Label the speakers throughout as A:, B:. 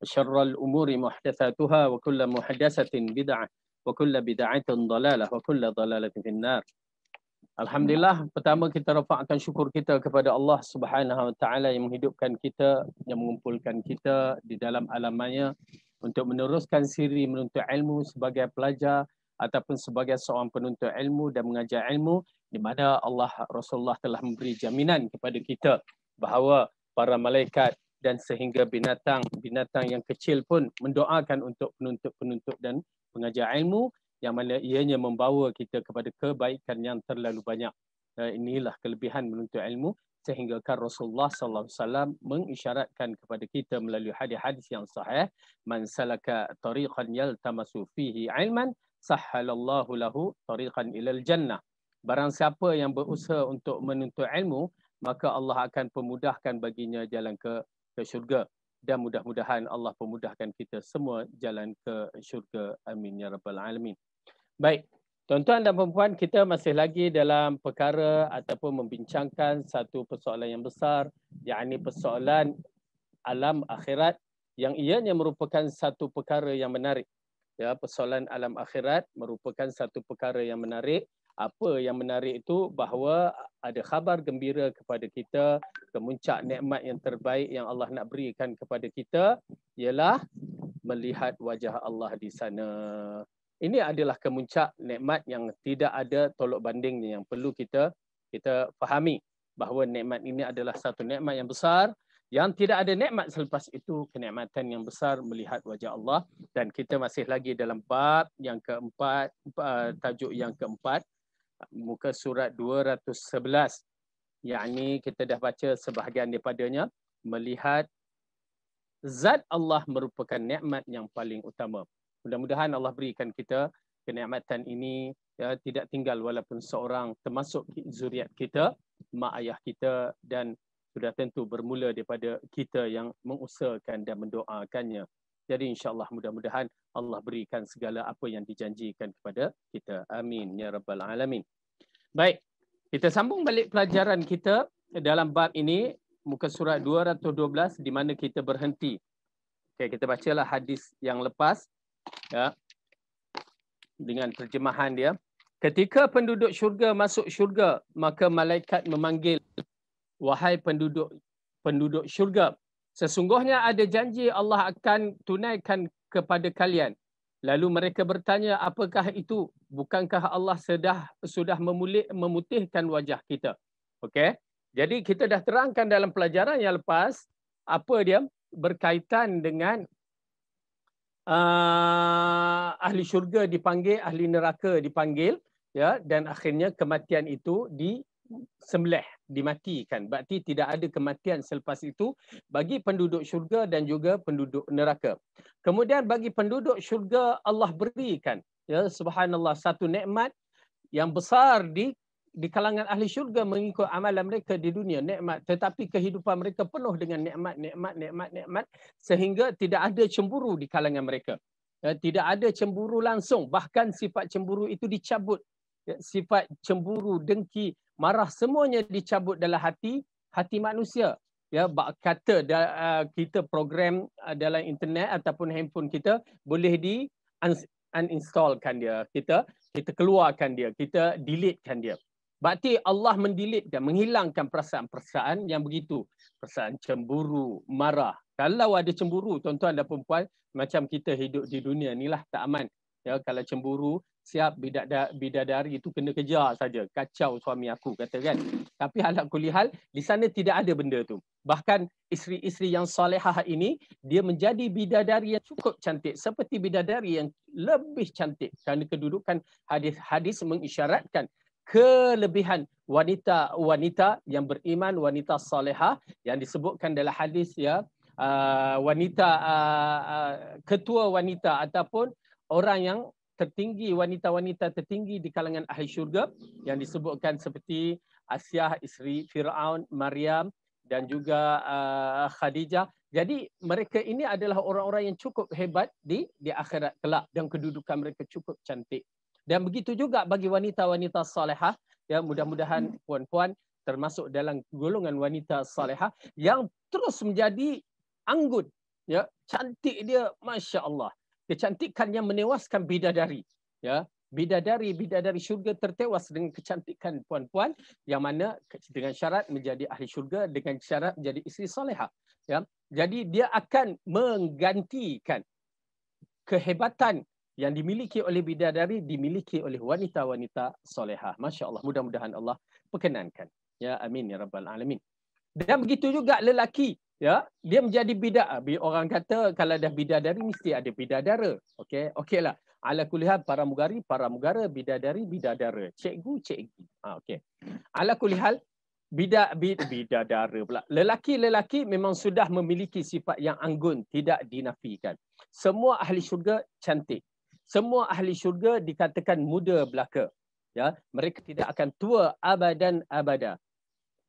A: وشر الأمور محدثاتها وكل محدثة بدعة وكل بدعة ضلالة وكل ضلالة في النار Alhamdulillah, hmm. pertama kita rafakkan syukur kita kepada Allah Subhanahu Wa Taala yang menghidupkan kita, yang mengumpulkan kita di dalam alamannya untuk meneruskan siri menuntut ilmu sebagai pelajar ataupun sebagai seorang penuntut ilmu dan mengajar ilmu di mana Allah Rasulullah telah memberi jaminan kepada kita bahawa para malaikat dan sehingga binatang binatang yang kecil pun mendoakan untuk penuntut-penuntut dan pengajar ilmu yang mana ianya membawa kita kepada kebaikan yang terlalu banyak. Eh, inilah kelebihan menuntut ilmu sehingga kan Rasulullah sallallahu alaihi wasallam mengisyaratkan kepada kita melalui hadis-hadis yang sahih man salaka tariqan yaltamasu fihi ilman sahhalallahu lahu tariqan ilal jannah barang siapa yang berusaha untuk menuntut ilmu maka Allah akan pemudahkan baginya jalan ke ke syurga dan mudah-mudahan Allah pemudahkan kita semua jalan ke syurga. Amin ya rabbal alamin. Baik, tuan-tuan dan puan-puan, kita masih lagi dalam perkara ataupun membincangkan satu persoalan yang besar, yakni persoalan alam akhirat yang ianya merupakan satu perkara yang menarik. Ya, persoalan alam akhirat merupakan satu perkara yang menarik apa yang menarik itu bahawa ada khabar gembira kepada kita kemuncak nikmat yang terbaik yang Allah nak berikan kepada kita ialah melihat wajah Allah di sana. Ini adalah kemuncak nikmat yang tidak ada tolok bandingnya yang perlu kita kita fahami bahawa nikmat ini adalah satu nikmat yang besar yang tidak ada nikmat selepas itu kenikmatan yang besar melihat wajah Allah dan kita masih lagi dalam bab yang keempat tajuk yang keempat muka surat 211 yakni kita dah baca sebahagian daripadanya melihat zat Allah merupakan nikmat yang paling utama mudah-mudahan Allah berikan kita kenikmatan ini ya, tidak tinggal walaupun seorang termasuk zuriat kita mak ayah kita dan sudah tentu bermula daripada kita yang mengusahakan dan mendoakannya jadi insyaAllah mudah-mudahan Allah berikan segala apa yang dijanjikan kepada kita. Amin. Ya Rabbal Alamin. Baik. Kita sambung balik pelajaran kita dalam bab ini. Muka surat 212 di mana kita berhenti. Okay, kita bacalah hadis yang lepas. Ya. Dengan terjemahan dia. Ketika penduduk syurga masuk syurga, maka malaikat memanggil, Wahai penduduk penduduk syurga, Sesungguhnya ada janji Allah akan tunaikan kepada kalian. Lalu mereka bertanya, apakah itu? Bukankah Allah sedah, sudah memulih, memutihkan wajah kita? Okey. Jadi kita dah terangkan dalam pelajaran yang lepas apa dia berkaitan dengan uh, ahli syurga dipanggil, ahli neraka dipanggil ya dan akhirnya kematian itu di, sembelih, dimatikan. Berarti tidak ada kematian selepas itu bagi penduduk syurga dan juga penduduk neraka. Kemudian bagi penduduk syurga Allah berikan ya subhanallah satu nikmat yang besar di di kalangan ahli syurga mengikut amalan mereka di dunia nikmat tetapi kehidupan mereka penuh dengan nikmat nikmat nikmat nikmat sehingga tidak ada cemburu di kalangan mereka ya, tidak ada cemburu langsung bahkan sifat cemburu itu dicabut ya, sifat cemburu dengki marah semuanya dicabut dalam hati hati manusia ya bak kata kita program dalam internet ataupun handphone kita boleh di uninstallkan dia kita kita keluarkan dia kita deletekan dia Berarti Allah mendilitkan, menghilangkan perasaan-perasaan yang begitu. Perasaan cemburu, marah. Kalau ada cemburu, tuan-tuan dan perempuan, macam kita hidup di dunia ni lah tak aman ya kalau cemburu siap bidadari itu kena kejar saja kacau suami aku kata kan tapi alat kulihal di sana tidak ada benda tu bahkan isteri-isteri yang solehah ini dia menjadi bidadari yang cukup cantik seperti bidadari yang lebih cantik kerana kedudukan hadis-hadis mengisyaratkan kelebihan wanita-wanita yang beriman wanita solehah yang disebutkan dalam hadis ya uh, wanita uh, uh, ketua wanita ataupun orang yang tertinggi wanita-wanita tertinggi di kalangan ahli syurga yang disebutkan seperti Asiah isteri Firaun, Maryam dan juga uh, Khadijah. Jadi mereka ini adalah orang-orang yang cukup hebat di di akhirat kelak dan kedudukan mereka cukup cantik. Dan begitu juga bagi wanita-wanita salehah, ya mudah-mudahan puan-puan termasuk dalam golongan wanita salehah yang terus menjadi anggun ya cantik dia masya-Allah kecantikan yang menewaskan bidadari ya bidadari bidadari syurga tertewas dengan kecantikan puan-puan yang mana dengan syarat menjadi ahli syurga dengan syarat menjadi isteri solehah ya jadi dia akan menggantikan kehebatan yang dimiliki oleh bidadari dimiliki oleh wanita-wanita solehah masya-Allah mudah-mudahan Allah perkenankan ya amin ya rabbal alamin dan begitu juga lelaki ya dia menjadi bidah orang kata kalau dah dari mesti ada bidadara okey okeylah ala kulihat para mugari para mugara bidadari bidadara cikgu cikgi ha okey ala kulihat bida bidadara pula lelaki lelaki memang sudah memiliki sifat yang anggun tidak dinafikan semua ahli syurga cantik semua ahli syurga dikatakan muda belaka ya mereka tidak akan tua abadan abada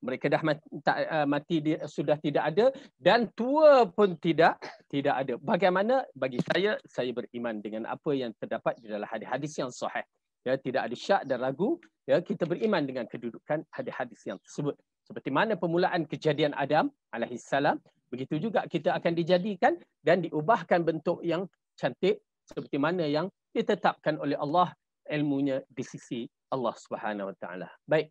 A: mereka dah mati, tak, uh, mati dia sudah tidak ada dan tua pun tidak tidak ada bagaimana bagi saya saya beriman dengan apa yang terdapat di dalam hadis-hadis yang sahih ya tidak ada syak dan ragu ya kita beriman dengan kedudukan hadis-hadis yang tersebut seperti mana permulaan kejadian Adam alaihi salam begitu juga kita akan dijadikan dan diubahkan bentuk yang cantik seperti mana yang ditetapkan oleh Allah ilmunya di sisi Allah Subhanahu wa taala baik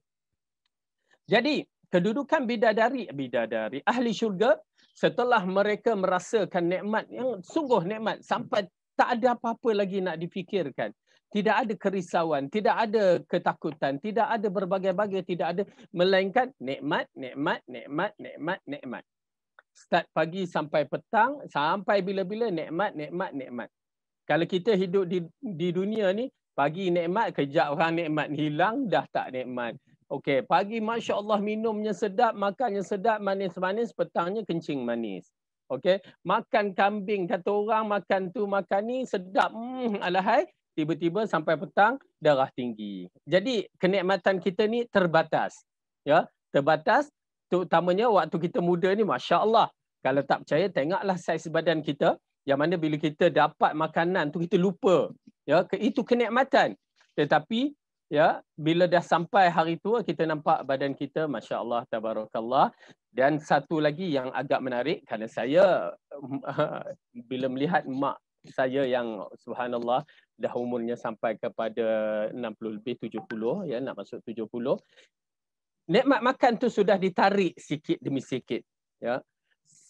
A: jadi kedudukan bidadari bidadari ahli syurga setelah mereka merasakan nikmat yang sungguh nikmat sampai tak ada apa-apa lagi nak difikirkan tidak ada kerisauan tidak ada ketakutan tidak ada berbagai-bagai tidak ada melainkan nikmat nikmat nikmat nikmat nikmat start pagi sampai petang sampai bila-bila nikmat nikmat nikmat kalau kita hidup di di dunia ni pagi nikmat kejap orang nikmat hilang dah tak nikmat Okey, pagi Masya Allah minumnya sedap, makannya sedap, manis-manis, petangnya kencing manis. Okey, makan kambing, kata orang makan tu, makan ni sedap. Hmm, alahai, tiba-tiba sampai petang, darah tinggi. Jadi, kenikmatan kita ni terbatas. Ya, terbatas, terutamanya waktu kita muda ni, Masya Allah. Kalau tak percaya, tengoklah saiz badan kita. Yang mana bila kita dapat makanan tu, kita lupa. Ya, itu kenikmatan. Tetapi ya bila dah sampai hari tua kita nampak badan kita masya-Allah tabarakallah dan satu lagi yang agak menarik kerana saya bila melihat mak saya yang subhanallah dah umurnya sampai kepada 60 lebih 70 ya nak masuk 70 nikmat makan tu sudah ditarik sikit demi sikit ya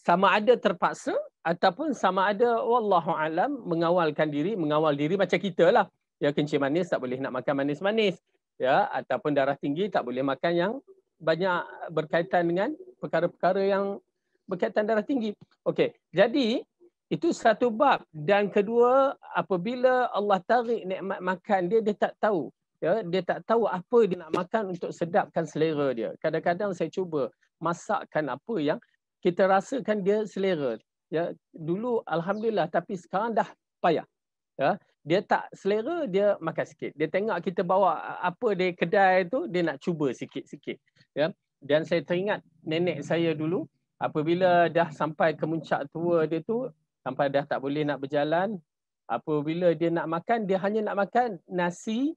A: sama ada terpaksa ataupun sama ada wallahu alam mengawalkan diri mengawal diri macam kita lah ya kencing manis tak boleh nak makan manis-manis ya ataupun darah tinggi tak boleh makan yang banyak berkaitan dengan perkara-perkara yang berkaitan darah tinggi. Okey, jadi itu satu bab dan kedua apabila Allah tarik nikmat makan dia dia tak tahu ya dia tak tahu apa dia nak makan untuk sedapkan selera dia. Kadang-kadang saya cuba masakkan apa yang kita rasakan dia selera. Ya, dulu alhamdulillah tapi sekarang dah payah. Ya, dia tak selera dia makan sikit dia tengok kita bawa apa di kedai tu dia nak cuba sikit-sikit ya dan saya teringat nenek saya dulu apabila dah sampai kemuncak tua dia tu sampai dah tak boleh nak berjalan apabila dia nak makan dia hanya nak makan nasi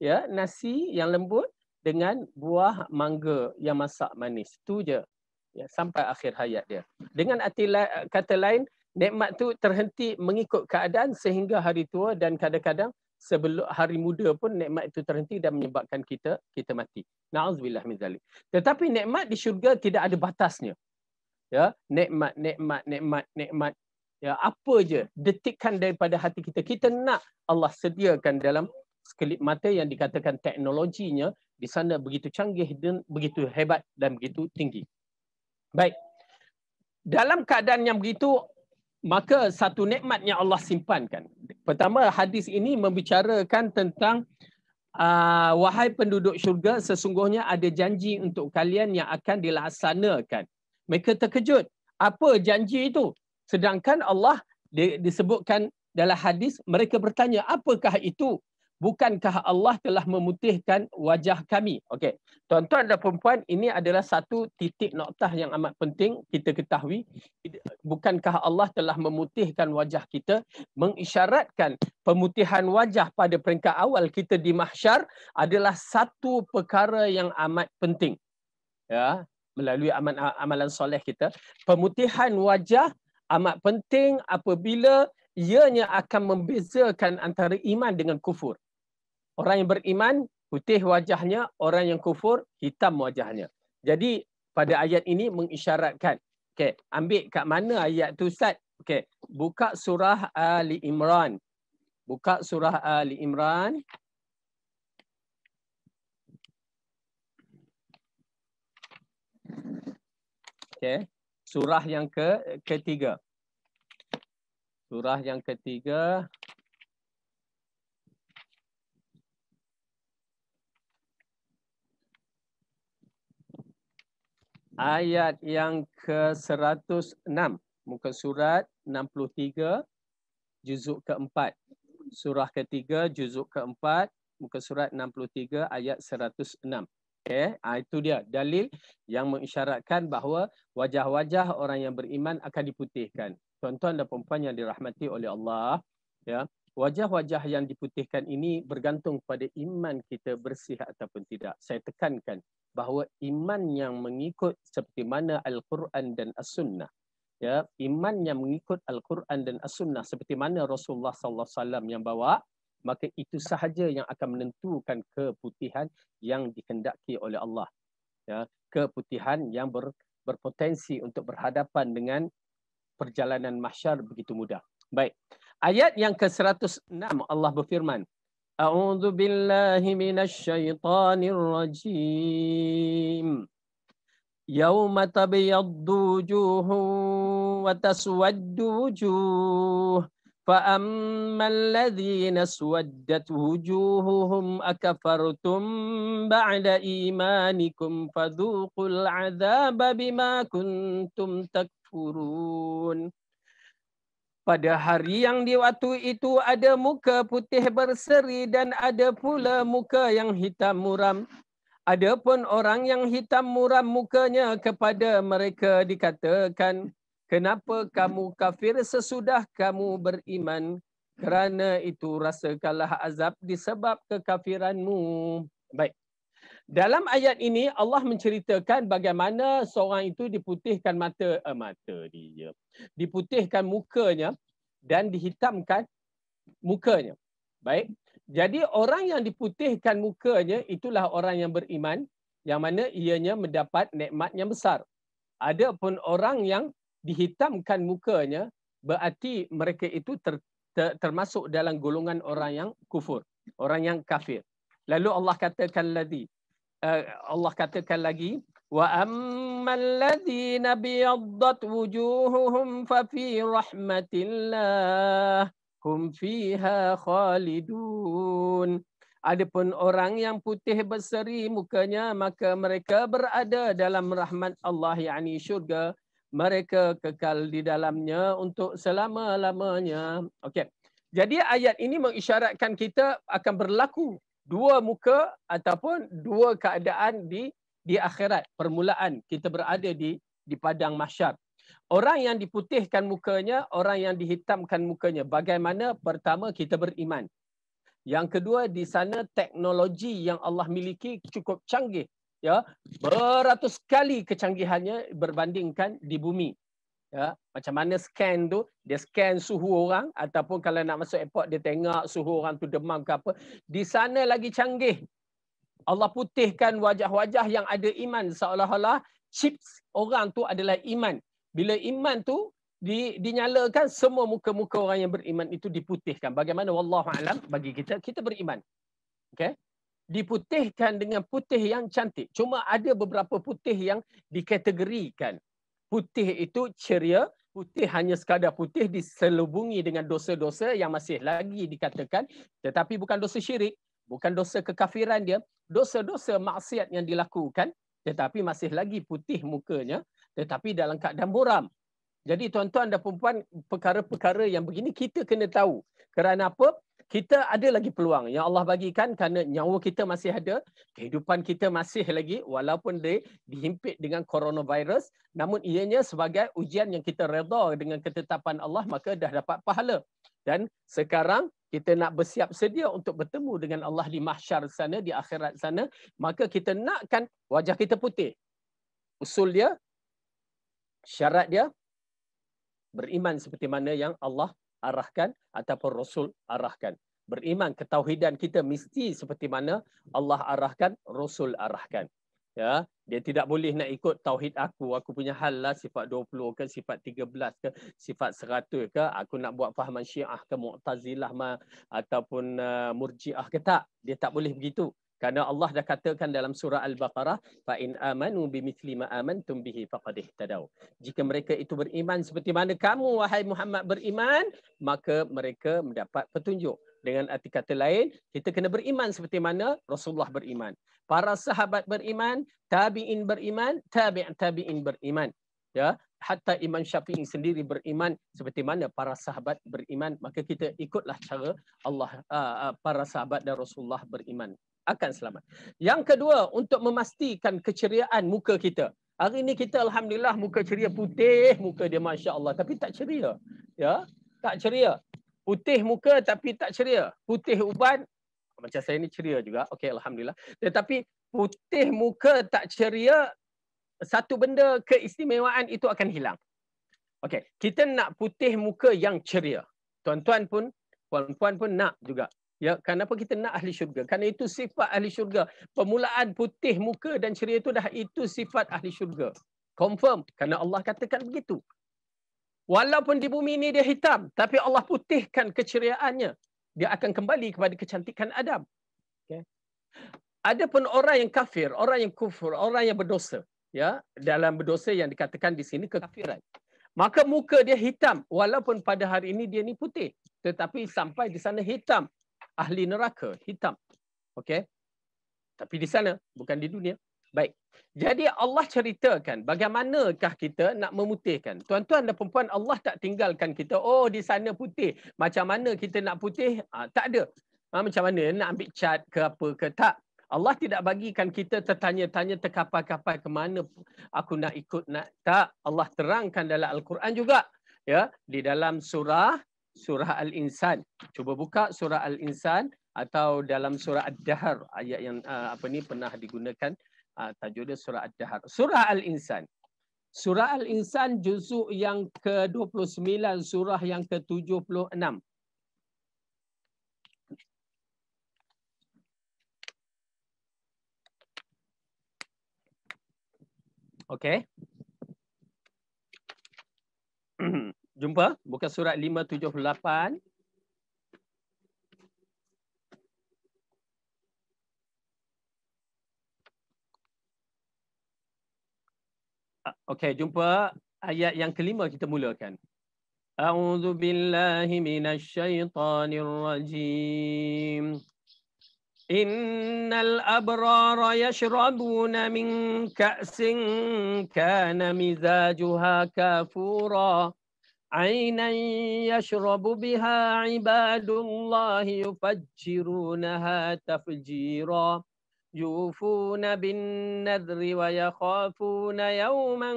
A: ya nasi yang lembut dengan buah mangga yang masak manis Itu je ya sampai akhir hayat dia dengan arti kata lain Nekmat tu terhenti mengikut keadaan sehingga hari tua dan kadang-kadang sebelum hari muda pun nekmat itu terhenti dan menyebabkan kita kita mati. Nauzubillah min zalik. Tetapi nekmat di syurga tidak ada batasnya. Ya, nekmat, nekmat, nekmat. nikmat ya apa je detikkan daripada hati kita kita nak Allah sediakan dalam sekelip mata yang dikatakan teknologinya di sana begitu canggih dan begitu hebat dan begitu tinggi. Baik. Dalam keadaan yang begitu maka satu nikmat yang Allah simpankan. Pertama hadis ini membicarakan tentang uh, wahai penduduk syurga sesungguhnya ada janji untuk kalian yang akan dilaksanakan. Mereka terkejut. Apa janji itu? Sedangkan Allah disebutkan dalam hadis mereka bertanya apakah itu bukankah Allah telah memutihkan wajah kami? Okey. Tuan-tuan dan perempuan, ini adalah satu titik noktah yang amat penting kita ketahui. Bukankah Allah telah memutihkan wajah kita? Mengisyaratkan pemutihan wajah pada peringkat awal kita di mahsyar adalah satu perkara yang amat penting. Ya, melalui aman, amalan soleh kita. Pemutihan wajah amat penting apabila ianya akan membezakan antara iman dengan kufur orang yang beriman putih wajahnya orang yang kufur hitam wajahnya jadi pada ayat ini mengisyaratkan okey ambil kat mana ayat tu ustaz okey buka surah ali imran buka surah ali imran okey surah yang ke ketiga surah yang ketiga ayat yang ke-106 muka surat 63 juzuk ke-4 surah ketiga juzuk ke-4 muka surat 63 ayat 106 Okay, ah, itu dia dalil yang mengisyaratkan bahawa wajah-wajah orang yang beriman akan diputihkan tuan-tuan dan puan-puan yang dirahmati oleh Allah ya wajah-wajah yang diputihkan ini bergantung pada iman kita bersih ataupun tidak. Saya tekankan bahawa iman yang mengikut seperti mana Al-Quran dan As-Sunnah ya iman yang mengikut al-Quran dan as-Sunnah seperti mana Rasulullah sallallahu alaihi wasallam yang bawa maka itu sahaja yang akan menentukan keputihan yang dikehendaki oleh Allah ya keputihan yang ber, berpotensi untuk berhadapan dengan perjalanan mahsyar begitu mudah baik Ayat yang ke-106 Allah berfirman, A'udzu billahi minasyaitonir rajim. Yauma tabyaddu wujuhun wa taswaddu wujuh. فأما الذين اسودت وجوههم بعد إيمانكم فذوقوا العذاب بما كنتم تكفرون Pada hari yang di waktu itu ada muka putih berseri dan ada pula muka yang hitam muram. Adapun orang yang hitam muram mukanya kepada mereka dikatakan, kenapa kamu kafir sesudah kamu beriman? Kerana itu rasakanlah azab disebab kekafiranmu. Baik dalam ayat ini Allah menceritakan bagaimana seorang itu diputihkan mata uh, mata dia diputihkan mukanya dan dihitamkan mukanya baik jadi orang yang diputihkan mukanya itulah orang yang beriman yang mana ianya mendapat nikmat yang besar adapun orang yang dihitamkan mukanya berarti mereka itu ter, ter, termasuk dalam golongan orang yang kufur orang yang kafir lalu Allah katakan ladzi Eh, Allah katakan lagi wa ammal ladzina biyaddat wujuhuhum fa fi rahmatillah hum fiha khalidun Adapun orang yang putih berseri mukanya maka mereka berada dalam rahmat Allah yakni syurga mereka kekal di dalamnya untuk selama-lamanya okey jadi ayat ini mengisyaratkan kita akan berlaku dua muka ataupun dua keadaan di di akhirat permulaan kita berada di di padang mahsyar orang yang diputihkan mukanya orang yang dihitamkan mukanya bagaimana pertama kita beriman yang kedua di sana teknologi yang Allah miliki cukup canggih ya beratus kali kecanggihannya berbandingkan di bumi ya macam mana scan tu dia scan suhu orang ataupun kalau nak masuk airport dia tengok suhu orang tu demam ke apa di sana lagi canggih Allah putihkan wajah-wajah yang ada iman seolah-olah chips orang tu adalah iman bila iman tu di, dinyalakan semua muka-muka orang yang beriman itu diputihkan bagaimana wallahu alam bagi kita kita beriman okey diputihkan dengan putih yang cantik cuma ada beberapa putih yang dikategorikan putih itu ceria putih hanya sekadar putih diselubungi dengan dosa-dosa yang masih lagi dikatakan tetapi bukan dosa syirik bukan dosa kekafiran dia dosa-dosa maksiat yang dilakukan tetapi masih lagi putih mukanya tetapi dalam keadaan buram jadi tuan-tuan dan puan perkara-perkara yang begini kita kena tahu kerana apa kita ada lagi peluang yang Allah bagikan kerana nyawa kita masih ada, kehidupan kita masih lagi walaupun dia dihimpit dengan coronavirus, namun ianya sebagai ujian yang kita redha dengan ketetapan Allah maka dah dapat pahala. Dan sekarang kita nak bersiap sedia untuk bertemu dengan Allah di mahsyar sana, di akhirat sana, maka kita nakkan wajah kita putih. Usul dia, syarat dia, beriman seperti mana yang Allah arahkan ataupun Rasul arahkan. Beriman ketauhidan kita mesti seperti mana Allah arahkan, Rasul arahkan. Ya, dia tidak boleh nak ikut tauhid aku. Aku punya hal lah sifat 20 ke sifat 13 ke sifat 100 ke. Aku nak buat fahaman syiah ke mu'tazilah ma, ataupun uh, murjiah ke tak. Dia tak boleh begitu. Karena Allah dah katakan dalam surah Al-Baqarah, fa in amanu bimithli ma amantum bihi faqad ihtadaw. Jika mereka itu beriman seperti mana kamu wahai Muhammad beriman, maka mereka mendapat petunjuk. Dengan arti kata lain, kita kena beriman seperti mana Rasulullah beriman. Para sahabat beriman, tabi'in beriman, tabi'in tabi'in beriman. Ya, hatta Imam Syafi'i sendiri beriman seperti mana para sahabat beriman maka kita ikutlah cara Allah uh, para sahabat dan Rasulullah beriman akan selamat. Yang kedua untuk memastikan keceriaan muka kita. Hari ini kita alhamdulillah muka ceria putih, muka dia masya-Allah tapi tak ceria. Ya, tak ceria. Putih muka tapi tak ceria. Putih uban macam saya ni ceria juga. Okey alhamdulillah. Tetapi putih muka tak ceria satu benda keistimewaan itu akan hilang. Okey, kita nak putih muka yang ceria. Tuan-tuan pun, puan-puan pun nak juga Ya, kenapa kita nak ahli syurga? Karena itu sifat ahli syurga. Permulaan putih muka dan ceria itu dah itu sifat ahli syurga. Confirm. Karena Allah katakan begitu. Walaupun di bumi ini dia hitam. Tapi Allah putihkan keceriaannya. Dia akan kembali kepada kecantikan Adam. Okay. Ada pun orang yang kafir, orang yang kufur, orang yang berdosa. ya Dalam berdosa yang dikatakan di sini kekafiran. Maka muka dia hitam. Walaupun pada hari ini dia ni putih. Tetapi sampai di sana hitam ahli neraka hitam. Okey. Tapi di sana bukan di dunia. Baik. Jadi Allah ceritakan bagaimanakah kita nak memutihkan. Tuan-tuan dan perempuan Allah tak tinggalkan kita. Oh di sana putih. Macam mana kita nak putih? Ha, tak ada. Ha, macam mana nak ambil cat ke apa ke tak. Allah tidak bagikan kita tertanya-tanya terkapai-kapai ke mana aku nak ikut nak tak. Allah terangkan dalam Al-Quran juga. Ya, di dalam surah surah al-insan cuba buka surah al-insan atau dalam surah ad-dahar ayat yang uh, apa ni pernah digunakan uh, tajuk dia surah ad-dahar surah al-insan surah al-insan juzuk yang ke-29 surah yang ke-76 okey jumpa bukan surat 578 okey jumpa ayat yang kelima kita mulakan a'udzu billahi minasyaitonir rajim Innal abrara yashrabuna min ka'sin kana mizajuha kafura عينا يشرب بها عباد الله يفجرونها تفجيرا يوفون بالنذر ويخافون يوما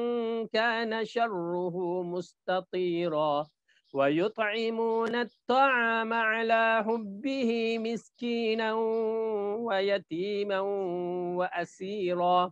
A: كان شره مستطيرا ويطعمون الطعام على حبه مسكينا ويتيما وأسيرا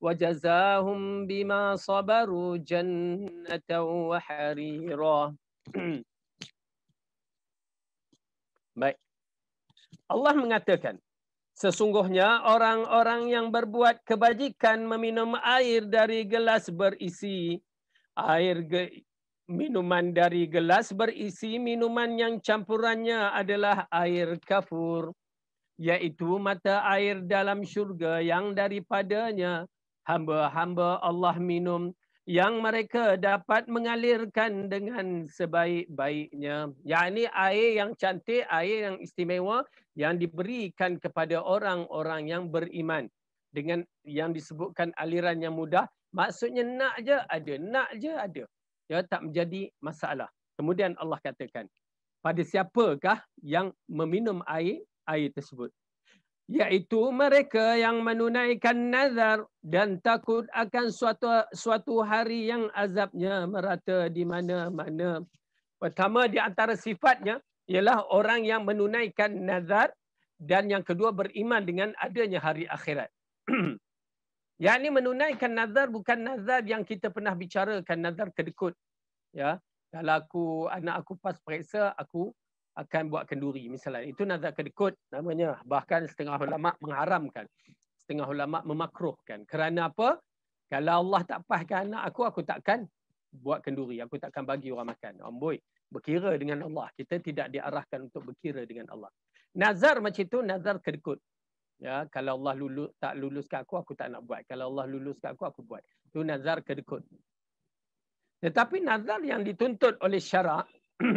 A: وجزاهم بما صبروا جنة وحريرا Baik. Allah mengatakan, sesungguhnya orang-orang yang berbuat kebajikan meminum air dari gelas berisi air ge- minuman dari gelas berisi minuman yang campurannya adalah air kafur, yaitu mata air dalam syurga yang daripadanya hamba-hamba Allah minum yang mereka dapat mengalirkan dengan sebaik-baiknya. Yakni air yang cantik, air yang istimewa yang diberikan kepada orang-orang yang beriman dengan yang disebutkan aliran yang mudah. Maksudnya nak je ada, nak je ada. Ya tak menjadi masalah. Kemudian Allah katakan, pada siapakah yang meminum air air tersebut? yaitu mereka yang menunaikan nazar dan takut akan suatu suatu hari yang azabnya merata di mana-mana. Pertama di antara sifatnya ialah orang yang menunaikan nazar dan yang kedua beriman dengan adanya hari akhirat. yang ini menunaikan nazar bukan nazar yang kita pernah bicarakan, nazar kedekut. Ya, kalau aku anak aku pas periksa, aku akan buat kenduri misalnya itu nazar kedekut namanya bahkan setengah ulama mengharamkan setengah ulama memakruhkan kerana apa kalau Allah tak pahkan anak aku aku takkan buat kenduri aku takkan bagi orang makan amboi berkira dengan Allah kita tidak diarahkan untuk berkira dengan Allah nazar macam itu nazar kedekut ya kalau Allah lulus tak luluskan aku aku tak nak buat kalau Allah luluskan aku aku buat itu nazar kedekut tetapi nazar yang dituntut oleh syarak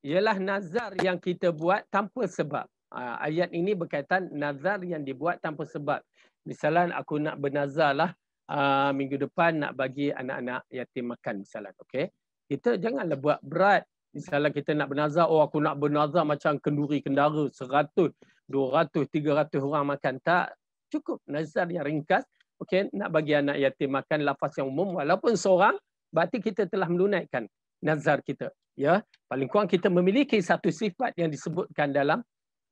A: ialah nazar yang kita buat tanpa sebab. Ah, ayat ini berkaitan nazar yang dibuat tanpa sebab. Misalnya aku nak bernazar lah ah, minggu depan nak bagi anak-anak yatim makan misalnya. Okay? Kita janganlah buat berat. Misalnya kita nak bernazar, oh aku nak bernazar macam kenduri kendara. Seratus, dua ratus, tiga ratus orang makan. Tak cukup nazar yang ringkas. Okay? Nak bagi anak yatim makan lafaz yang umum. Walaupun seorang, berarti kita telah melunaikan nazar kita ya paling kurang kita memiliki satu sifat yang disebutkan dalam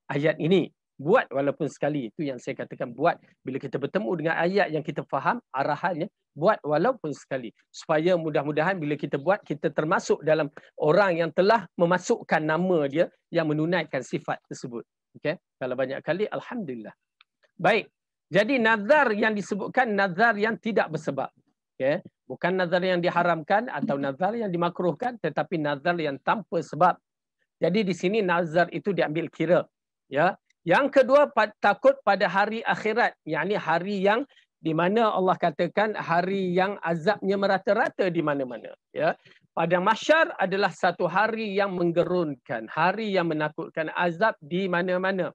A: ayat ini buat walaupun sekali itu yang saya katakan buat bila kita bertemu dengan ayat yang kita faham arahannya buat walaupun sekali supaya mudah-mudahan bila kita buat kita termasuk dalam orang yang telah memasukkan nama dia yang menunaikan sifat tersebut okey kalau banyak kali alhamdulillah baik jadi nazar yang disebutkan nazar yang tidak bersebab Okay. Ya, bukan nazar yang diharamkan atau nazar yang dimakruhkan tetapi nazar yang tanpa sebab. Jadi di sini nazar itu diambil kira. Ya. Yang kedua takut pada hari akhirat. Yang ini hari yang di mana Allah katakan hari yang azabnya merata-rata di mana-mana. Ya. Pada masyar adalah satu hari yang menggerunkan. Hari yang menakutkan azab di mana-mana.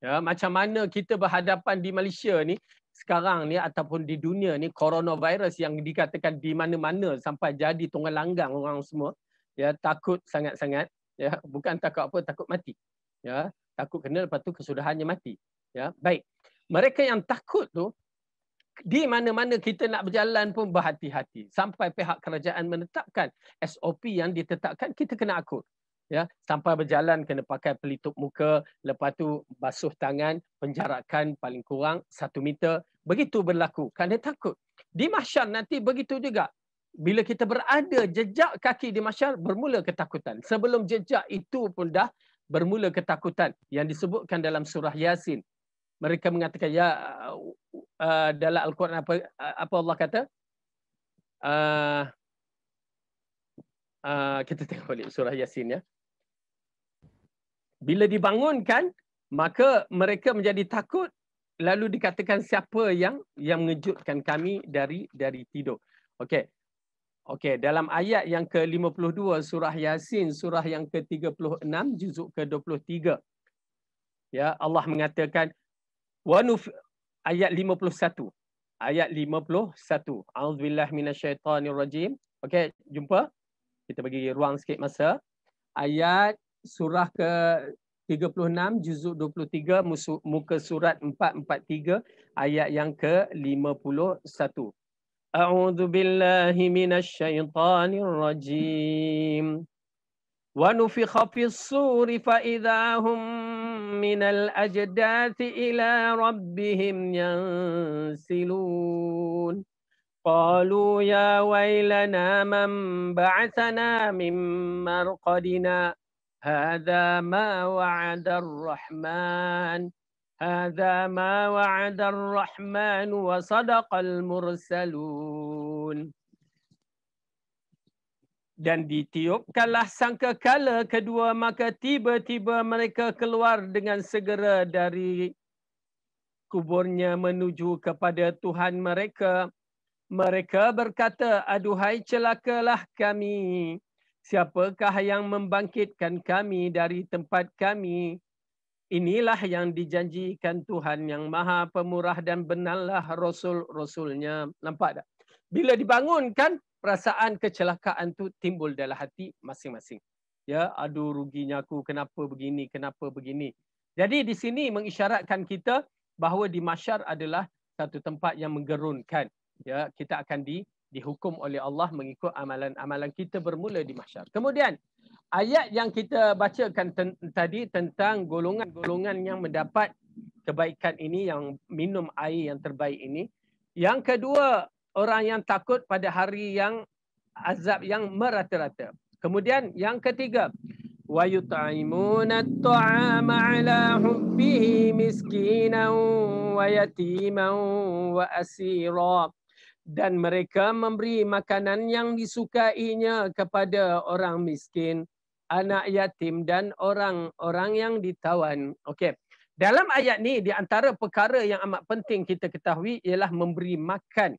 A: Ya, macam mana kita berhadapan di Malaysia ni, sekarang ni ataupun di dunia ni coronavirus yang dikatakan di mana-mana sampai jadi tunggal langgang orang semua ya takut sangat-sangat ya bukan takut apa takut mati ya takut kena lepas tu kesudahannya mati ya baik mereka yang takut tu di mana-mana kita nak berjalan pun berhati-hati sampai pihak kerajaan menetapkan SOP yang ditetapkan kita kena akur ya sampai berjalan kena pakai pelitup muka lepas tu basuh tangan penjarakan paling kurang satu meter begitu berlaku kerana takut di mahsyar nanti begitu juga bila kita berada jejak kaki di mahsyar bermula ketakutan sebelum jejak itu pun dah bermula ketakutan yang disebutkan dalam surah yasin mereka mengatakan ya uh, dalam al-Quran apa apa Allah kata uh, Uh, kita tengok balik surah Yasin ya bila dibangunkan maka mereka menjadi takut lalu dikatakan siapa yang yang mengejutkan kami dari dari tidur. Okey. Okey, dalam ayat yang ke-52 surah Yasin surah yang ke-36 juzuk ke-23. Ya, Allah mengatakan wa ayat 51. Ayat 51. A'udzubillahi minasyaitonirrajim. Okey, jumpa. Kita bagi ruang sikit masa. Ayat 51 surah ke 36 juzuk 23 muka surat 443 ayat yang ke 51 A'udzu billahi minasyaitonir rajim Wa nufikha fis-suri fa idahum minal ajdathi ila rabbihim yansilun Qalu ya wailana man ba'athana mim marqadina هذا ما وعد الرحمن هذا ما وعد الرحمن وصدق المرسلون dan ditiupkanlah sangkakala kedua maka tiba-tiba mereka keluar dengan segera dari kuburnya menuju kepada Tuhan mereka mereka berkata aduhai celakalah kami Siapakah yang membangkitkan kami dari tempat kami? Inilah yang dijanjikan Tuhan yang maha pemurah dan benarlah Rasul-Rasulnya. Nampak tak? Bila dibangunkan, perasaan kecelakaan tu timbul dalam hati masing-masing. Ya, aduh ruginya aku, kenapa begini, kenapa begini. Jadi di sini mengisyaratkan kita bahawa di masyar adalah satu tempat yang menggerunkan. Ya, kita akan di, dihukum oleh Allah mengikut amalan-amalan kita bermula di mahsyar. Kemudian ayat yang kita bacakan ten- tadi tentang golongan-golongan yang mendapat kebaikan ini yang minum air yang terbaik ini. Yang kedua, orang yang takut pada hari yang azab yang merata-rata. Kemudian yang ketiga, wa yut'imuna at'ama 'ala hubbihi miskinan wa yatiman wa asira dan mereka memberi makanan yang disukainya kepada orang miskin, anak yatim dan orang-orang yang ditawan. Okey. Dalam ayat ni di antara perkara yang amat penting kita ketahui ialah memberi makan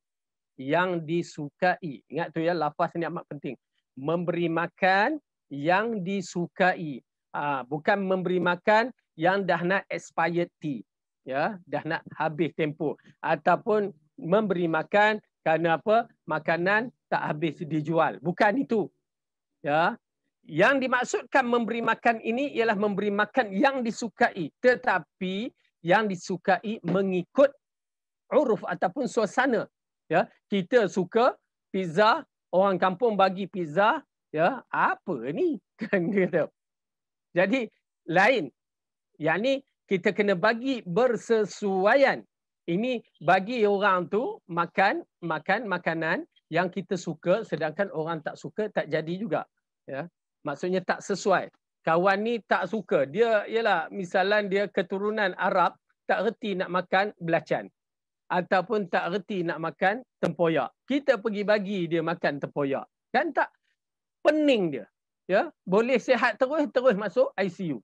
A: yang disukai. Ingat tu ya lafaz ni amat penting. Memberi makan yang disukai. Ha, bukan memberi makan yang dah nak expired tea. Ya, dah nak habis tempoh ataupun memberi makan kerana apa makanan tak habis dijual bukan itu ya yang dimaksudkan memberi makan ini ialah memberi makan yang disukai tetapi yang disukai mengikut uruf ataupun suasana ya kita suka pizza orang kampung bagi pizza ya apa ni kan jadi lain yakni kita kena bagi bersesuaian ini bagi orang tu makan makan makanan yang kita suka sedangkan orang tak suka tak jadi juga ya maksudnya tak sesuai kawan ni tak suka dia ialah misalan dia keturunan Arab tak reti nak makan belacan ataupun tak reti nak makan tempoyak kita pergi bagi dia makan tempoyak kan tak pening dia ya boleh sihat terus terus masuk ICU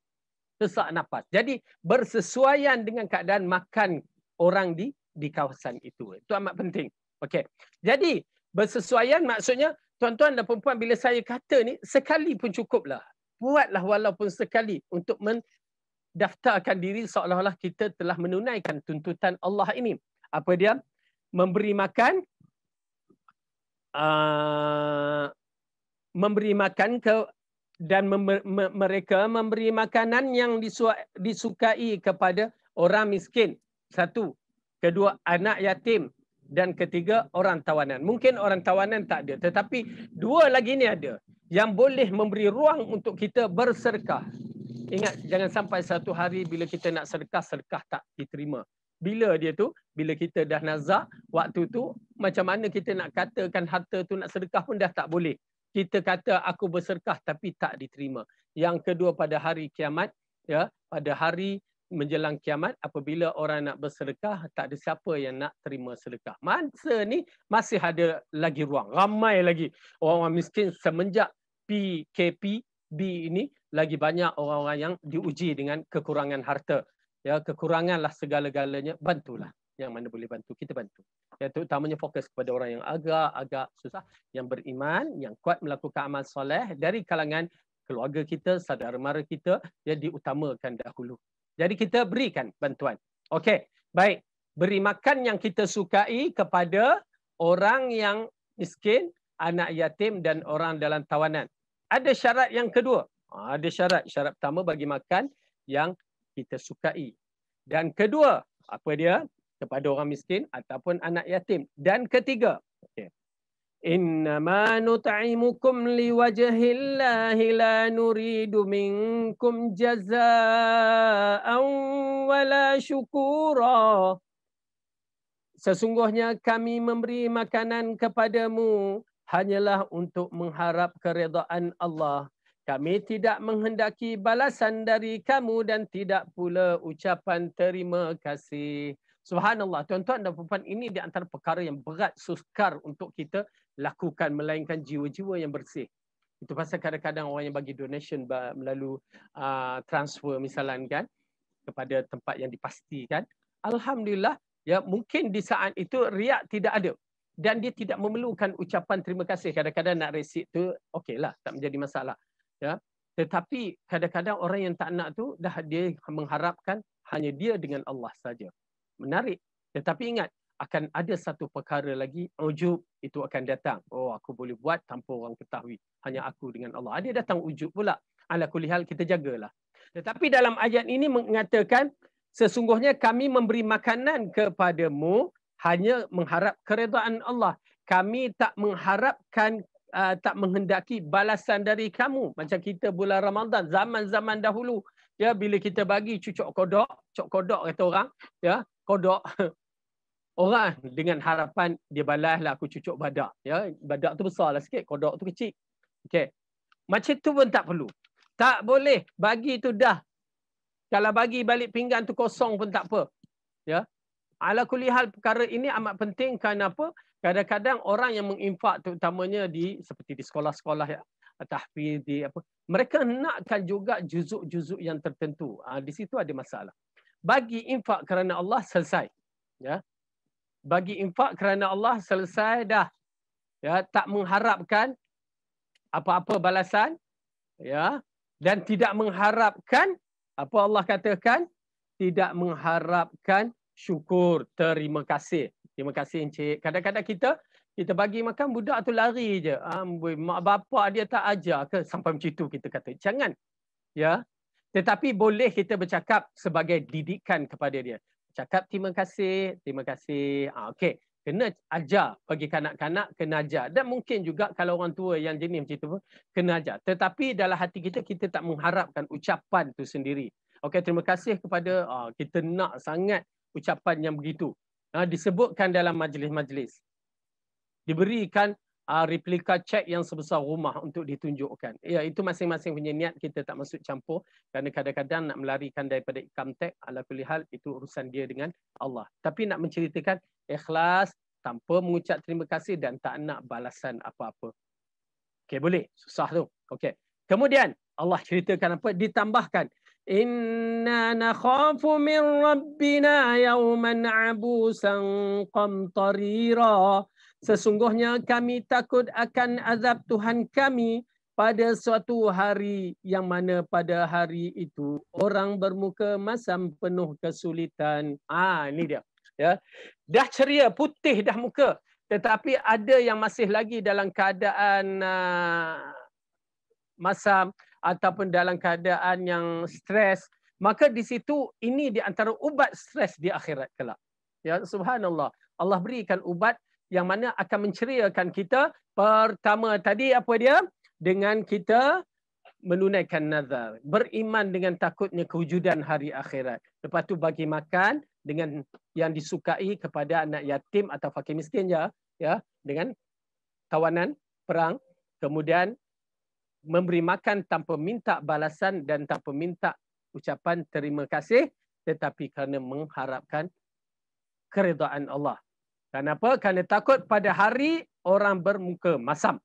A: sesak nafas jadi bersesuaian dengan keadaan makan orang di di kawasan itu. Itu amat penting. Okey. Jadi bersesuaian maksudnya tuan-tuan dan puan-puan bila saya kata ni sekali pun cukuplah. Buatlah walaupun sekali untuk mendaftarkan diri seolah-olah kita telah menunaikan tuntutan Allah ini. Apa dia? Memberi makan uh, memberi makan ke dan mem- mereka memberi makanan yang disukai kepada orang miskin satu kedua anak yatim dan ketiga orang tawanan mungkin orang tawanan tak ada tetapi dua lagi ni ada yang boleh memberi ruang untuk kita berserkah ingat jangan sampai satu hari bila kita nak serkah serkah tak diterima bila dia tu bila kita dah nazak waktu tu macam mana kita nak katakan harta tu nak serkah pun dah tak boleh kita kata aku berserkah tapi tak diterima yang kedua pada hari kiamat ya pada hari menjelang kiamat apabila orang nak bersedekah tak ada siapa yang nak terima sedekah. Masa ni masih ada lagi ruang. Ramai lagi orang-orang miskin semenjak PKP B ini lagi banyak orang-orang yang diuji dengan kekurangan harta. Ya, kekuranganlah segala-galanya bantulah. Yang mana boleh bantu, kita bantu. Ya, terutamanya fokus kepada orang yang agak-agak susah, yang beriman, yang kuat melakukan amal soleh dari kalangan keluarga kita, saudara mara kita, yang diutamakan dahulu. Jadi kita berikan bantuan. Okey. Baik. Beri makan yang kita sukai kepada orang yang miskin, anak yatim dan orang dalam tawanan. Ada syarat yang kedua. Ha, ada syarat. Syarat pertama bagi makan yang kita sukai. Dan kedua, apa dia? Kepada orang miskin ataupun anak yatim. Dan ketiga, إنما نطعمكم لوجه الله لا نريد منكم جزاء ولا شكورا Sesungguhnya kami memberi makanan kepadamu hanyalah untuk mengharap keredaan Allah. Kami tidak menghendaki balasan dari kamu dan tidak pula ucapan terima kasih. Subhanallah, tuan-tuan dan puan ini di antara perkara yang berat, suskar untuk kita lakukan, melainkan jiwa-jiwa yang bersih. Itu pasal kadang-kadang orang yang bagi donation melalui uh, transfer misalnya kan, kepada tempat yang dipastikan. Alhamdulillah, ya mungkin di saat itu riak tidak ada. Dan dia tidak memerlukan ucapan terima kasih. Kadang-kadang nak resit tu, okeylah, tak menjadi masalah. Ya. Tetapi kadang-kadang orang yang tak nak tu, dah dia mengharapkan hanya dia dengan Allah saja menarik. Tetapi ingat, akan ada satu perkara lagi, ujub itu akan datang. Oh, aku boleh buat tanpa orang ketahui. Hanya aku dengan Allah. Ada ah, datang ujub pula. Ala kulihal, kita jagalah. Tetapi dalam ayat ini mengatakan, sesungguhnya kami memberi makanan kepadamu hanya mengharap keredaan Allah. Kami tak mengharapkan Uh, tak menghendaki balasan dari kamu macam kita bulan Ramadan zaman-zaman dahulu ya bila kita bagi cucuk kodok cucuk kodok kata orang ya kodok orang dengan harapan dia balas lah aku cucuk badak. Ya, badak tu besar lah sikit, kodok tu kecil. okey Macam tu pun tak perlu. Tak boleh bagi tu dah. Kalau bagi balik pinggan tu kosong pun tak apa. Ya. Ala kulihal perkara ini amat penting kerana apa? Kadang-kadang orang yang menginfak terutamanya di seperti di sekolah-sekolah ya tahfiz di apa mereka nakkan juga juzuk-juzuk yang tertentu. Ha, di situ ada masalah bagi infak kerana Allah selesai. Ya. Bagi infak kerana Allah selesai dah. Ya, tak mengharapkan apa-apa balasan ya dan tidak mengharapkan apa Allah katakan tidak mengharapkan syukur terima kasih terima kasih encik kadang-kadang kita kita bagi makan budak tu lari je amboi mak bapak dia tak ajar ke sampai macam tu kita kata jangan ya tetapi boleh kita bercakap sebagai didikan kepada dia. Cakap terima kasih, terima kasih. Ha, ah, okay. Kena ajar bagi kanak-kanak, kena ajar. Dan mungkin juga kalau orang tua yang jenis macam itu pun, kena ajar. Tetapi dalam hati kita, kita tak mengharapkan ucapan tu sendiri. Okay, terima kasih kepada ha, kita nak sangat ucapan yang begitu. Ha, disebutkan dalam majlis-majlis. Diberikan uh, ah, replika cek yang sebesar rumah untuk ditunjukkan. Ya, itu masing-masing punya niat kita tak masuk campur kerana kadang-kadang nak melarikan daripada ikam tek ala kulihal itu urusan dia dengan Allah. Tapi nak menceritakan ikhlas tanpa mengucap terima kasih dan tak nak balasan apa-apa. Okey boleh, susah tu. Okey. Kemudian Allah ceritakan apa ditambahkan Inna nakhafu min rabbina yawman abusan qamtarira. Sesungguhnya kami takut akan azab Tuhan kami pada suatu hari yang mana pada hari itu orang bermuka masam penuh kesulitan. Ah, ha, ini dia. Ya. Dah ceria, putih dah muka. Tetapi ada yang masih lagi dalam keadaan uh, masam ataupun dalam keadaan yang stres. Maka di situ ini di antara ubat stres di akhirat kelak. Ya, subhanallah. Allah berikan ubat yang mana akan menceriakan kita pertama tadi apa dia dengan kita menunaikan nazar beriman dengan takutnya kewujudan hari akhirat lepas tu bagi makan dengan yang disukai kepada anak yatim atau fakir miskin ya ya dengan tawanan perang kemudian memberi makan tanpa minta balasan dan tanpa minta ucapan terima kasih tetapi kerana mengharapkan keridaan Allah Kenapa? Kerana takut pada hari orang bermuka masam.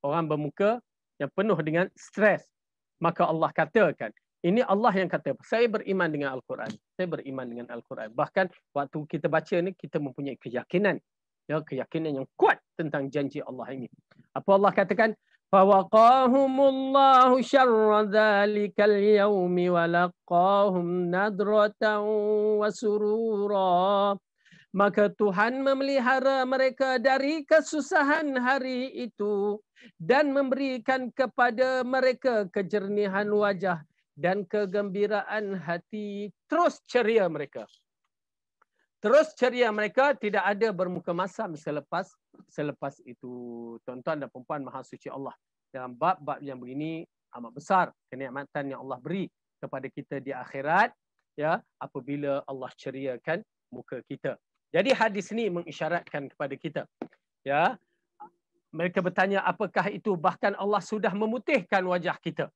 A: Orang bermuka yang penuh dengan stres. Maka Allah katakan, ini Allah yang kata, saya beriman dengan Al-Quran. Saya beriman dengan Al-Quran. Bahkan waktu kita baca ni, kita mempunyai keyakinan. Ya, keyakinan yang kuat tentang janji Allah ini. Apa Allah katakan? فَوَقَاهُمُ اللَّهُ شَرَّ ذَلِكَ الْيَوْمِ وَلَقَاهُمْ نَدْرَةً وَسُرُورًا maka Tuhan memelihara mereka dari kesusahan hari itu dan memberikan kepada mereka kejernihan wajah dan kegembiraan hati terus ceria mereka terus ceria mereka tidak ada bermuka masam selepas selepas itu tuan-tuan dan puan-puan Suci Allah dalam bab-bab yang begini amat besar kenikmatan yang Allah beri kepada kita di akhirat ya apabila Allah ceriakan muka kita jadi hadis ni mengisyaratkan kepada kita. Ya. Mereka bertanya apakah itu bahkan Allah sudah memutihkan wajah kita.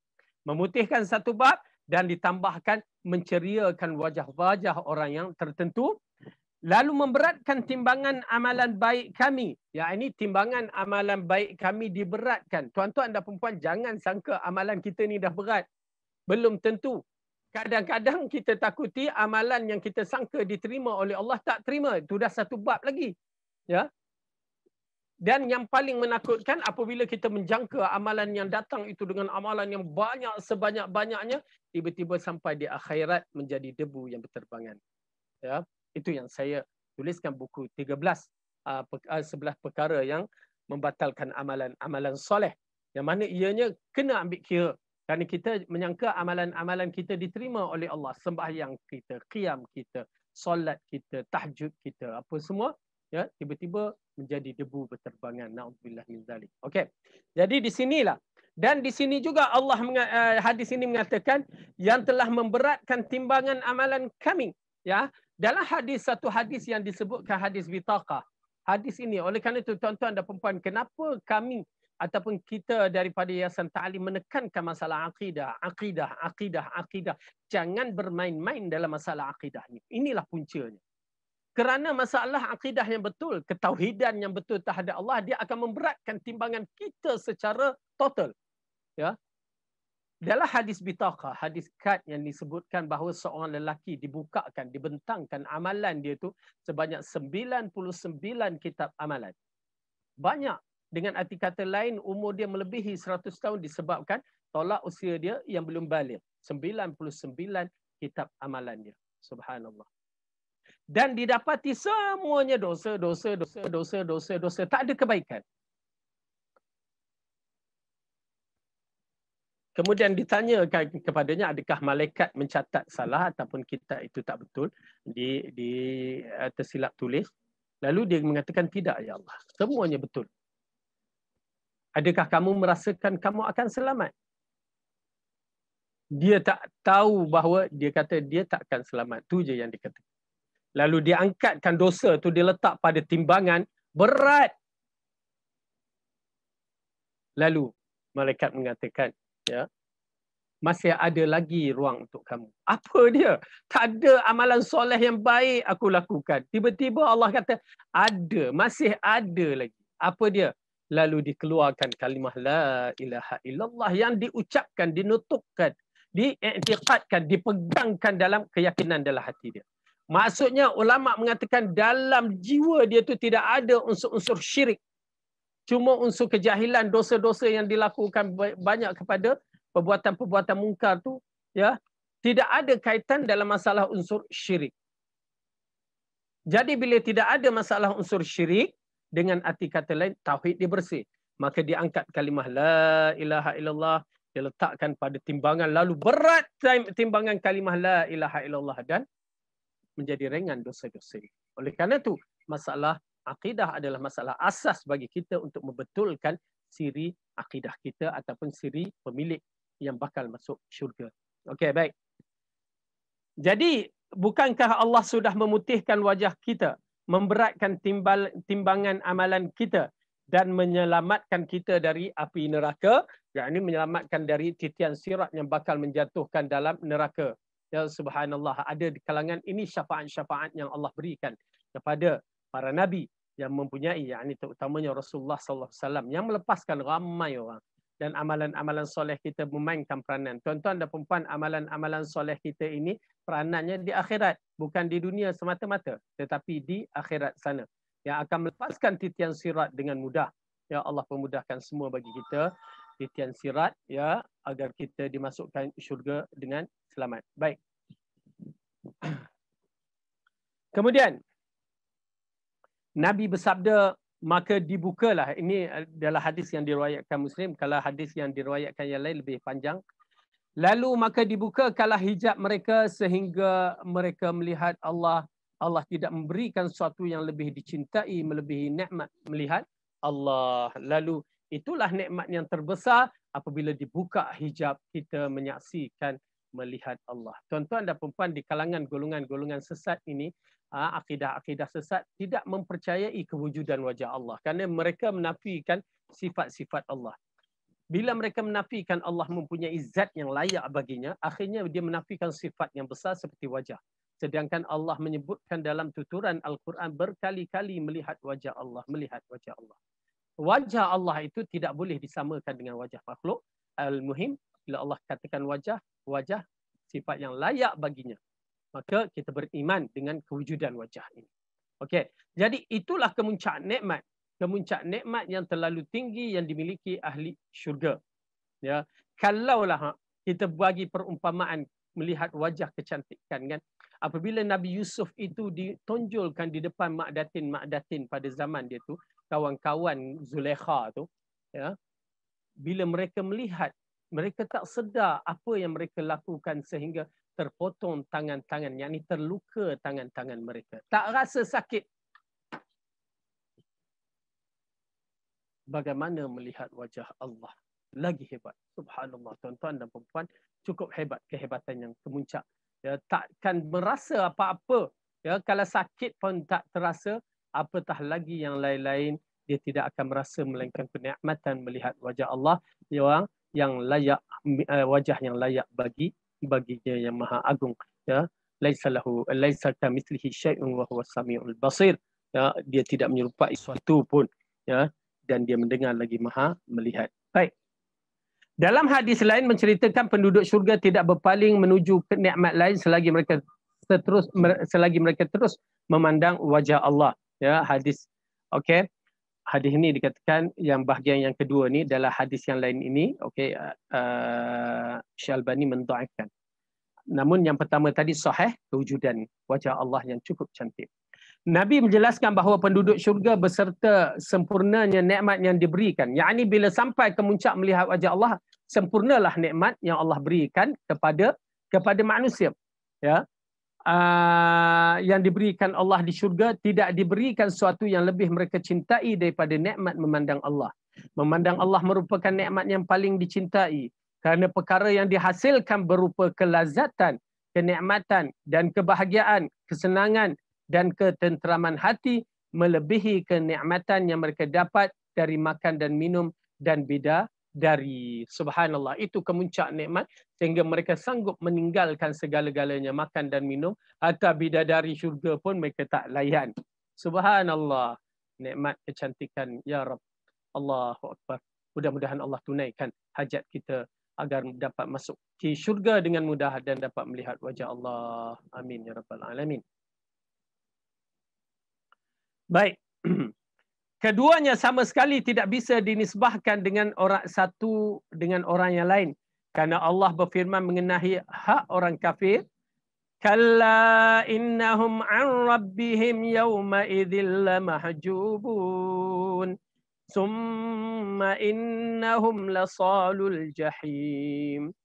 A: Memutihkan satu bab dan ditambahkan menceriakan wajah-wajah orang yang tertentu. Lalu memberatkan timbangan amalan baik kami. Ya, ini timbangan amalan baik kami diberatkan. Tuan-tuan dan perempuan, jangan sangka amalan kita ni dah berat. Belum tentu kadang-kadang kita takuti amalan yang kita sangka diterima oleh Allah tak terima. Itu dah satu bab lagi. Ya. Dan yang paling menakutkan apabila kita menjangka amalan yang datang itu dengan amalan yang banyak sebanyak-banyaknya, tiba-tiba sampai di akhirat menjadi debu yang berterbangan. Ya, itu yang saya tuliskan buku 13 ah, ah, sebelah perkara yang membatalkan amalan-amalan soleh. Yang mana ianya kena ambil kira kerana kita menyangka amalan-amalan kita diterima oleh Allah. Sembahyang kita, qiyam kita, solat kita, tahajud kita, apa semua. ya Tiba-tiba menjadi debu berterbangan. Na'udzubillah min zalik. Okay. Jadi di sinilah. Dan di sini juga Allah eh, hadis ini mengatakan yang telah memberatkan timbangan amalan kami. Ya, dalam hadis satu hadis yang disebutkan hadis bitaqah. Hadis ini oleh kerana itu tuan-tuan dan puan kenapa kami ataupun kita daripada Yayasan Ta'lim menekankan masalah akidah, akidah, akidah, akidah. Jangan bermain-main dalam masalah akidah ini. Inilah puncanya. Kerana masalah akidah yang betul, ketauhidan yang betul terhadap Allah, dia akan memberatkan timbangan kita secara total. Ya. Dalam hadis bitaqah, hadis kad yang disebutkan bahawa seorang lelaki dibukakan, dibentangkan amalan dia tu sebanyak 99 kitab amalan. Banyak dengan arti kata lain, umur dia melebihi 100 tahun disebabkan tolak usia dia yang belum balik. 99 kitab amalan dia. Subhanallah. Dan didapati semuanya dosa, dosa, dosa, dosa, dosa, dosa. Tak ada kebaikan. Kemudian ditanyakan kepadanya adakah malaikat mencatat salah ataupun kitab itu tak betul. Di, di, eh, tersilap tulis. Lalu dia mengatakan tidak ya Allah. Semuanya betul. Adakah kamu merasakan kamu akan selamat? Dia tak tahu bahawa dia kata dia tak akan selamat. Tu je yang dia kata. Lalu dia angkatkan dosa tu dia letak pada timbangan berat. Lalu malaikat mengatakan, ya. Masih ada lagi ruang untuk kamu. Apa dia? Tak ada amalan soleh yang baik aku lakukan. Tiba-tiba Allah kata, ada, masih ada lagi. Apa dia? lalu dikeluarkan kalimah la ilaha illallah yang diucapkan dinutupkan diiktikadkan dipegangkan dalam keyakinan dalam hati dia maksudnya ulama mengatakan dalam jiwa dia tu tidak ada unsur-unsur syirik cuma unsur kejahilan dosa-dosa yang dilakukan banyak kepada perbuatan-perbuatan mungkar tu ya tidak ada kaitan dalam masalah unsur syirik jadi bila tidak ada masalah unsur syirik dengan arti kata lain, tauhid dia bersih. Maka dia angkat kalimah la ilaha illallah. Dia letakkan pada timbangan lalu berat timbangan kalimah la ilaha illallah dan menjadi ringan dosa-dosa. Oleh kerana itu, masalah akidah adalah masalah asas bagi kita untuk membetulkan siri akidah kita ataupun siri pemilik yang bakal masuk syurga. Okey, baik. Jadi, bukankah Allah sudah memutihkan wajah kita memberatkan timbal, timbangan amalan kita dan menyelamatkan kita dari api neraka. Yang ini menyelamatkan dari titian sirat yang bakal menjatuhkan dalam neraka. Ya subhanallah ada di kalangan ini syafaat-syafaat yang Allah berikan kepada para nabi yang mempunyai yakni terutamanya Rasulullah sallallahu alaihi wasallam yang melepaskan ramai orang dan amalan-amalan soleh kita memainkan peranan. Tuan-tuan dan perempuan, amalan-amalan soleh kita ini peranannya di akhirat. Bukan di dunia semata-mata, tetapi di akhirat sana. Yang akan melepaskan titian sirat dengan mudah. Ya Allah pemudahkan semua bagi kita titian sirat ya agar kita dimasukkan syurga dengan selamat. Baik. Kemudian Nabi bersabda maka dibukalah ini adalah hadis yang diriwayatkan Muslim kalau hadis yang diriwayatkan yang lain lebih panjang lalu maka dibuka kalah hijab mereka sehingga mereka melihat Allah Allah tidak memberikan sesuatu yang lebih dicintai melebihi nikmat melihat Allah lalu itulah nikmat yang terbesar apabila dibuka hijab kita menyaksikan melihat Allah tuan-tuan dan puan-puan di kalangan golongan-golongan sesat ini Ha, akidah-akidah sesat tidak mempercayai kewujudan wajah Allah kerana mereka menafikan sifat-sifat Allah. Bila mereka menafikan Allah mempunyai zat yang layak baginya, akhirnya dia menafikan sifat yang besar seperti wajah. Sedangkan Allah menyebutkan dalam tuturan Al-Quran berkali-kali melihat wajah Allah, melihat wajah Allah. Wajah Allah itu tidak boleh disamakan dengan wajah makhluk. Al-Muhim, bila Allah katakan wajah, wajah sifat yang layak baginya maka kita beriman dengan kewujudan wajah ini. Okey, jadi itulah kemuncak nikmat, kemuncak nikmat yang terlalu tinggi yang dimiliki ahli syurga. Ya, kalaulah ha, kita bagi perumpamaan melihat wajah kecantikan kan. Apabila Nabi Yusuf itu ditonjolkan di depan Mak Datin Mak Datin pada zaman dia tu, kawan-kawan Zulekha tu, ya. Bila mereka melihat, mereka tak sedar apa yang mereka lakukan sehingga terpotong tangan-tangan, yakni terluka tangan-tangan mereka. Tak rasa sakit. Bagaimana melihat wajah Allah? Lagi hebat. Subhanallah tuan-tuan dan perempuan. Cukup hebat kehebatan yang kemuncak. Ya, takkan merasa apa-apa. Ya, kalau sakit pun tak terasa. Apatah lagi yang lain-lain. Dia tidak akan merasa melainkan kenikmatan melihat wajah Allah. Yang yang layak eh, wajah yang layak bagi baginya yang maha agung ya laisa lahu laisa ka mithlihi syai'un wa huwa samiul basir ya dia tidak menyerupai sesuatu pun ya dan dia mendengar lagi maha melihat baik dalam hadis lain menceritakan penduduk syurga tidak berpaling menuju ke nikmat lain selagi mereka terus selagi mereka terus memandang wajah Allah ya hadis okey hadis ini dikatakan yang bahagian yang kedua ni adalah hadis yang lain ini okey uh, uh Syalbani mendaifkan namun yang pertama tadi sahih kewujudan wajah Allah yang cukup cantik Nabi menjelaskan bahawa penduduk syurga beserta sempurnanya nikmat yang diberikan yakni bila sampai ke puncak melihat wajah Allah sempurnalah nikmat yang Allah berikan kepada kepada manusia ya Ah, yang diberikan Allah di syurga tidak diberikan sesuatu yang lebih mereka cintai daripada nikmat memandang Allah. Memandang Allah merupakan nikmat yang paling dicintai kerana perkara yang dihasilkan berupa kelazatan, kenikmatan dan kebahagiaan, kesenangan dan ketenteraman hati melebihi kenikmatan yang mereka dapat dari makan dan minum dan bidah dari subhanallah itu kemuncak nikmat sehingga mereka sanggup meninggalkan segala-galanya makan dan minum hatta bidadari syurga pun mereka tak layan subhanallah nikmat kecantikan ya rab Allahu akbar mudah-mudahan Allah tunaikan hajat kita agar dapat masuk ke syurga dengan mudah dan dapat melihat wajah Allah amin ya rabbal alamin baik keduanya sama sekali tidak bisa dinisbahkan dengan orang satu dengan orang yang lain kerana Allah berfirman mengenai hak orang kafir kalla innahum an rabbihim yawma idzil lamahjubun summa innahum lasalul jahim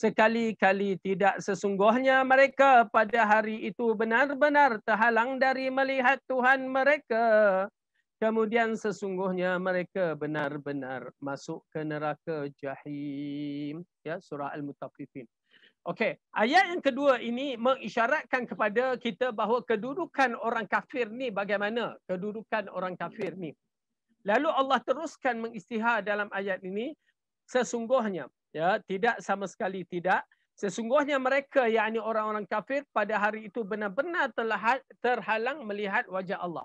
A: sekali-kali tidak sesungguhnya mereka pada hari itu benar-benar terhalang dari melihat Tuhan mereka Kemudian sesungguhnya mereka benar-benar masuk ke neraka jahim. Ya, surah Al-Mutafifin. Okey, ayat yang kedua ini mengisyaratkan kepada kita bahawa kedudukan orang kafir ni bagaimana? Kedudukan orang kafir ni. Lalu Allah teruskan mengisytihar dalam ayat ini sesungguhnya ya, tidak sama sekali tidak sesungguhnya mereka yakni orang-orang kafir pada hari itu benar-benar terhalang melihat wajah Allah.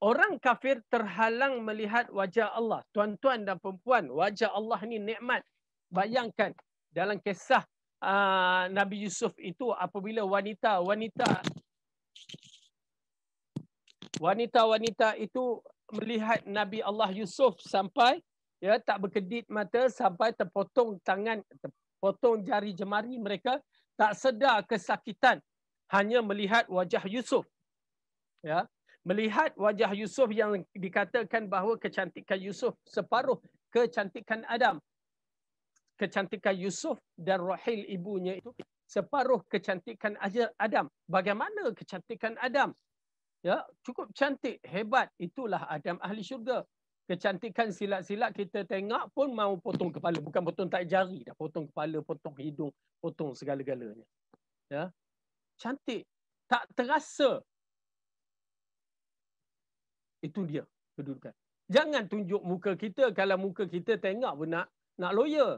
A: Orang kafir terhalang melihat wajah Allah. Tuan-tuan dan perempuan, wajah Allah ni nikmat. Bayangkan dalam kisah uh, Nabi Yusuf itu apabila wanita wanita wanita-wanita itu melihat Nabi Allah Yusuf sampai ya tak berkedip mata sampai terpotong tangan terpotong jari jemari mereka tak sedar kesakitan hanya melihat wajah Yusuf ya melihat wajah Yusuf yang dikatakan bahawa kecantikan Yusuf separuh kecantikan Adam. Kecantikan Yusuf dan Rahil ibunya itu separuh kecantikan Adam. Bagaimana kecantikan Adam? Ya, cukup cantik, hebat. Itulah Adam ahli syurga. Kecantikan silat-silat kita tengok pun mau potong kepala. Bukan potong tak jari. Dah potong kepala, potong hidung, potong segala-galanya. Ya. Cantik. Tak terasa itu dia kedudukan. Jangan tunjuk muka kita kalau muka kita tengok pun nak, nak lawyer.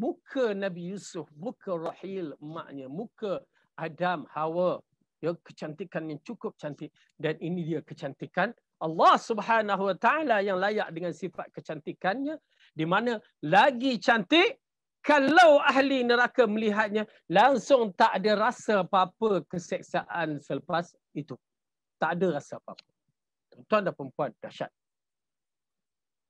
A: Muka Nabi Yusuf, muka Rahil maknya, muka Adam, Hawa. Ya, kecantikan yang cukup cantik. Dan ini dia kecantikan Allah subhanahu wa ta'ala yang layak dengan sifat kecantikannya. Di mana lagi cantik, kalau ahli neraka melihatnya, langsung tak ada rasa apa-apa keseksaan selepas itu tak ada rasa apa-apa. Tuan-tuan dan perempuan, dahsyat.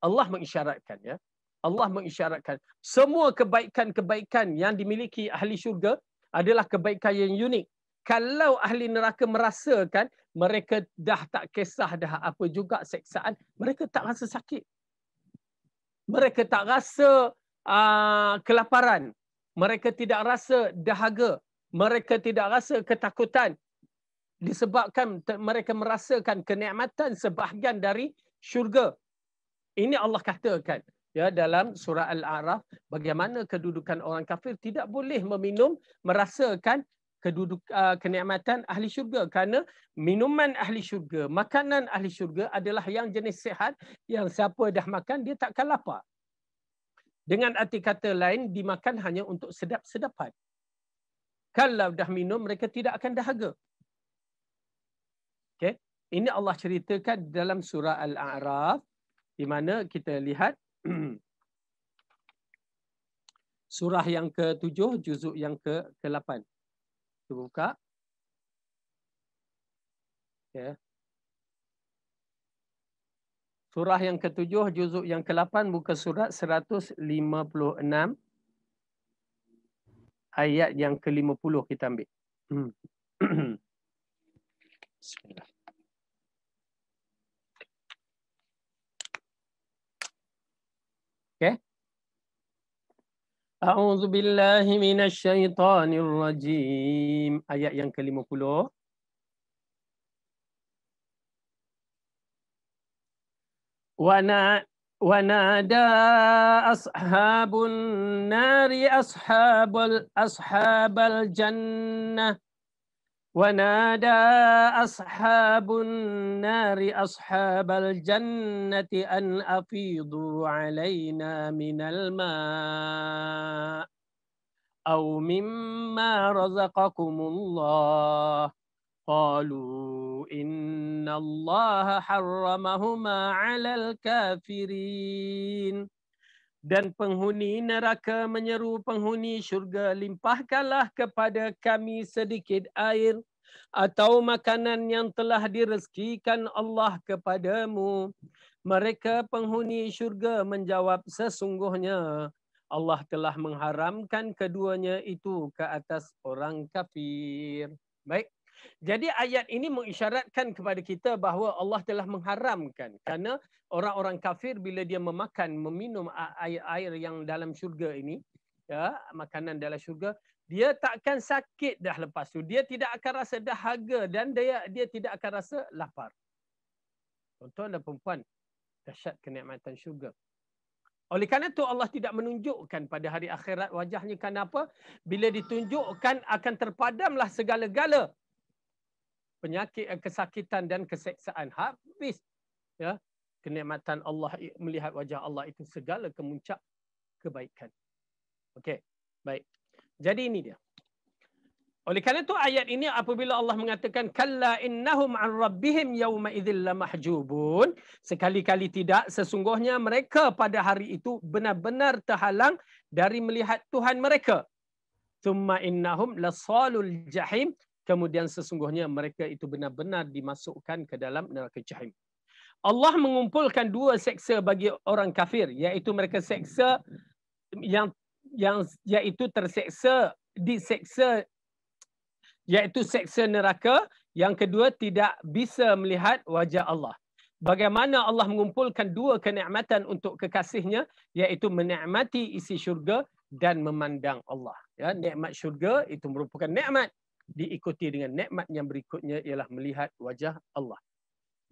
A: Allah mengisyaratkan, ya. Allah mengisyaratkan semua kebaikan-kebaikan yang dimiliki ahli syurga adalah kebaikan yang unik. Kalau ahli neraka merasakan mereka dah tak kisah dah apa juga seksaan, mereka tak rasa sakit. Mereka tak rasa uh, kelaparan. Mereka tidak rasa dahaga. Mereka tidak rasa ketakutan disebabkan mereka merasakan kenikmatan sebahagian dari syurga. Ini Allah katakan ya dalam surah Al-Araf bagaimana kedudukan orang kafir tidak boleh meminum merasakan keduduk uh, kenikmatan ahli syurga kerana minuman ahli syurga, makanan ahli syurga adalah yang jenis sehat yang siapa dah makan dia takkan lapar. Dengan arti kata lain dimakan hanya untuk sedap-sedapan. Kalau dah minum mereka tidak akan dahaga. Okay. Ini Allah ceritakan dalam surah Al-A'raf di mana kita lihat surah yang ke-7 juzuk yang ke-8. Kita buka. Okay. Surah yang ke-7 juzuk yang ke-8 buka surat 156 ayat yang ke-50 kita ambil. Bismillah. أعوذ بالله من الشيطان الرجيم آية yang ke-50 وانا ونادى أصحاب النار أصحاب أصحاب الجنة ونادى أصحاب النار أصحاب الجنة أن أفيضوا علينا من الماء أو مما رزقكم الله قالوا إن الله حرمهما على الكافرين dan penghuni neraka menyeru penghuni syurga limpahkanlah kepada kami sedikit air atau makanan yang telah direzekikan Allah kepadamu mereka penghuni syurga menjawab sesungguhnya Allah telah mengharamkan keduanya itu ke atas orang kafir baik jadi ayat ini mengisyaratkan kepada kita bahawa Allah telah mengharamkan kerana orang-orang kafir bila dia memakan meminum air-air yang dalam syurga ini ya makanan dalam syurga dia takkan sakit dah lepas tu dia tidak akan rasa dahaga dan dia dia tidak akan rasa lapar. Tuan-tuan dan puan-puan dahsyat kenikmatan syurga. Oleh kerana itu Allah tidak menunjukkan pada hari akhirat wajahnya kenapa? Bila ditunjukkan akan terpadamlah segala-gala penyakit kesakitan dan keseksaan habis ya kenikmatan Allah melihat wajah Allah itu segala kemuncak kebaikan okey baik jadi ini dia oleh kerana itu ayat ini apabila Allah mengatakan kalla innahum an rabbihim yawma idzil lamahjubun sekali-kali tidak sesungguhnya mereka pada hari itu benar-benar terhalang dari melihat Tuhan mereka thumma innahum lasalul jahim kemudian sesungguhnya mereka itu benar-benar dimasukkan ke dalam neraka jahim. Allah mengumpulkan dua seksa bagi orang kafir iaitu mereka seksa yang yang iaitu terseksa diseksa iaitu seksa neraka yang kedua tidak bisa melihat wajah Allah. Bagaimana Allah mengumpulkan dua kenikmatan untuk kekasihnya iaitu menikmati isi syurga dan memandang Allah. Ya, nikmat syurga itu merupakan nikmat diikuti dengan nikmat yang berikutnya ialah melihat wajah Allah.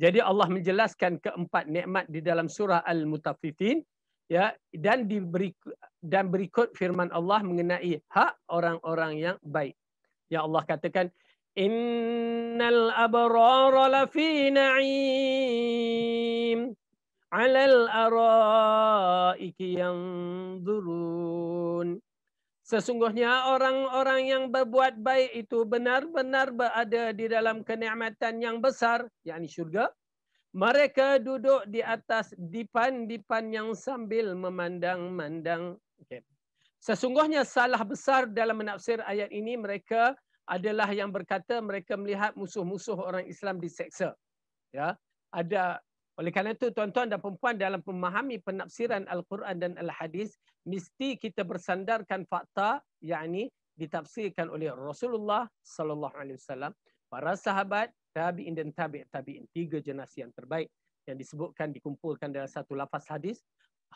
A: Jadi Allah menjelaskan keempat nikmat di dalam surah Al-Mutaffifin ya dan diberi dan berikut firman Allah mengenai hak orang-orang yang baik. Ya Allah katakan innal abrara lafi na'im alal araiki yanzurun Sesungguhnya orang-orang yang berbuat baik itu benar-benar berada di dalam kenikmatan yang besar, yakni syurga. Mereka duduk di atas dipan-dipan yang sambil memandang-mandang. Okay. Sesungguhnya salah besar dalam menafsir ayat ini mereka adalah yang berkata mereka melihat musuh-musuh orang Islam diseksa. Ya, ada oleh kerana itu tuan-tuan dan perempuan dalam memahami penafsiran Al-Quran dan Al-Hadis mesti kita bersandarkan fakta yang ini ditafsirkan oleh Rasulullah sallallahu alaihi wasallam para sahabat tabi'in dan tabi' tabi'in tiga generasi yang terbaik yang disebutkan dikumpulkan dalam satu lafaz hadis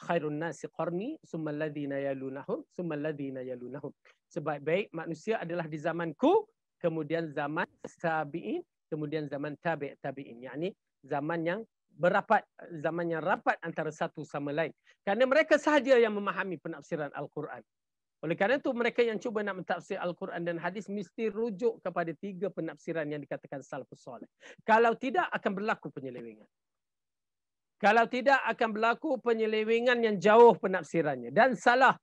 A: khairun nasi qarni summa alladhina yalunahum summa alladhina yalunahum sebaik-baik manusia adalah di zamanku kemudian zaman tabi'in kemudian zaman tabi' tabi'in yakni zaman yang berapat eh, zaman yang rapat antara satu sama lain kerana mereka sahaja yang memahami penafsiran al-Quran oleh kerana itu mereka yang cuba nak mentafsir al-Quran dan hadis mesti rujuk kepada tiga penafsiran yang dikatakan salafus soleh kalau tidak akan berlaku penyelewengan kalau tidak akan berlaku penyelewengan yang jauh penafsirannya dan salah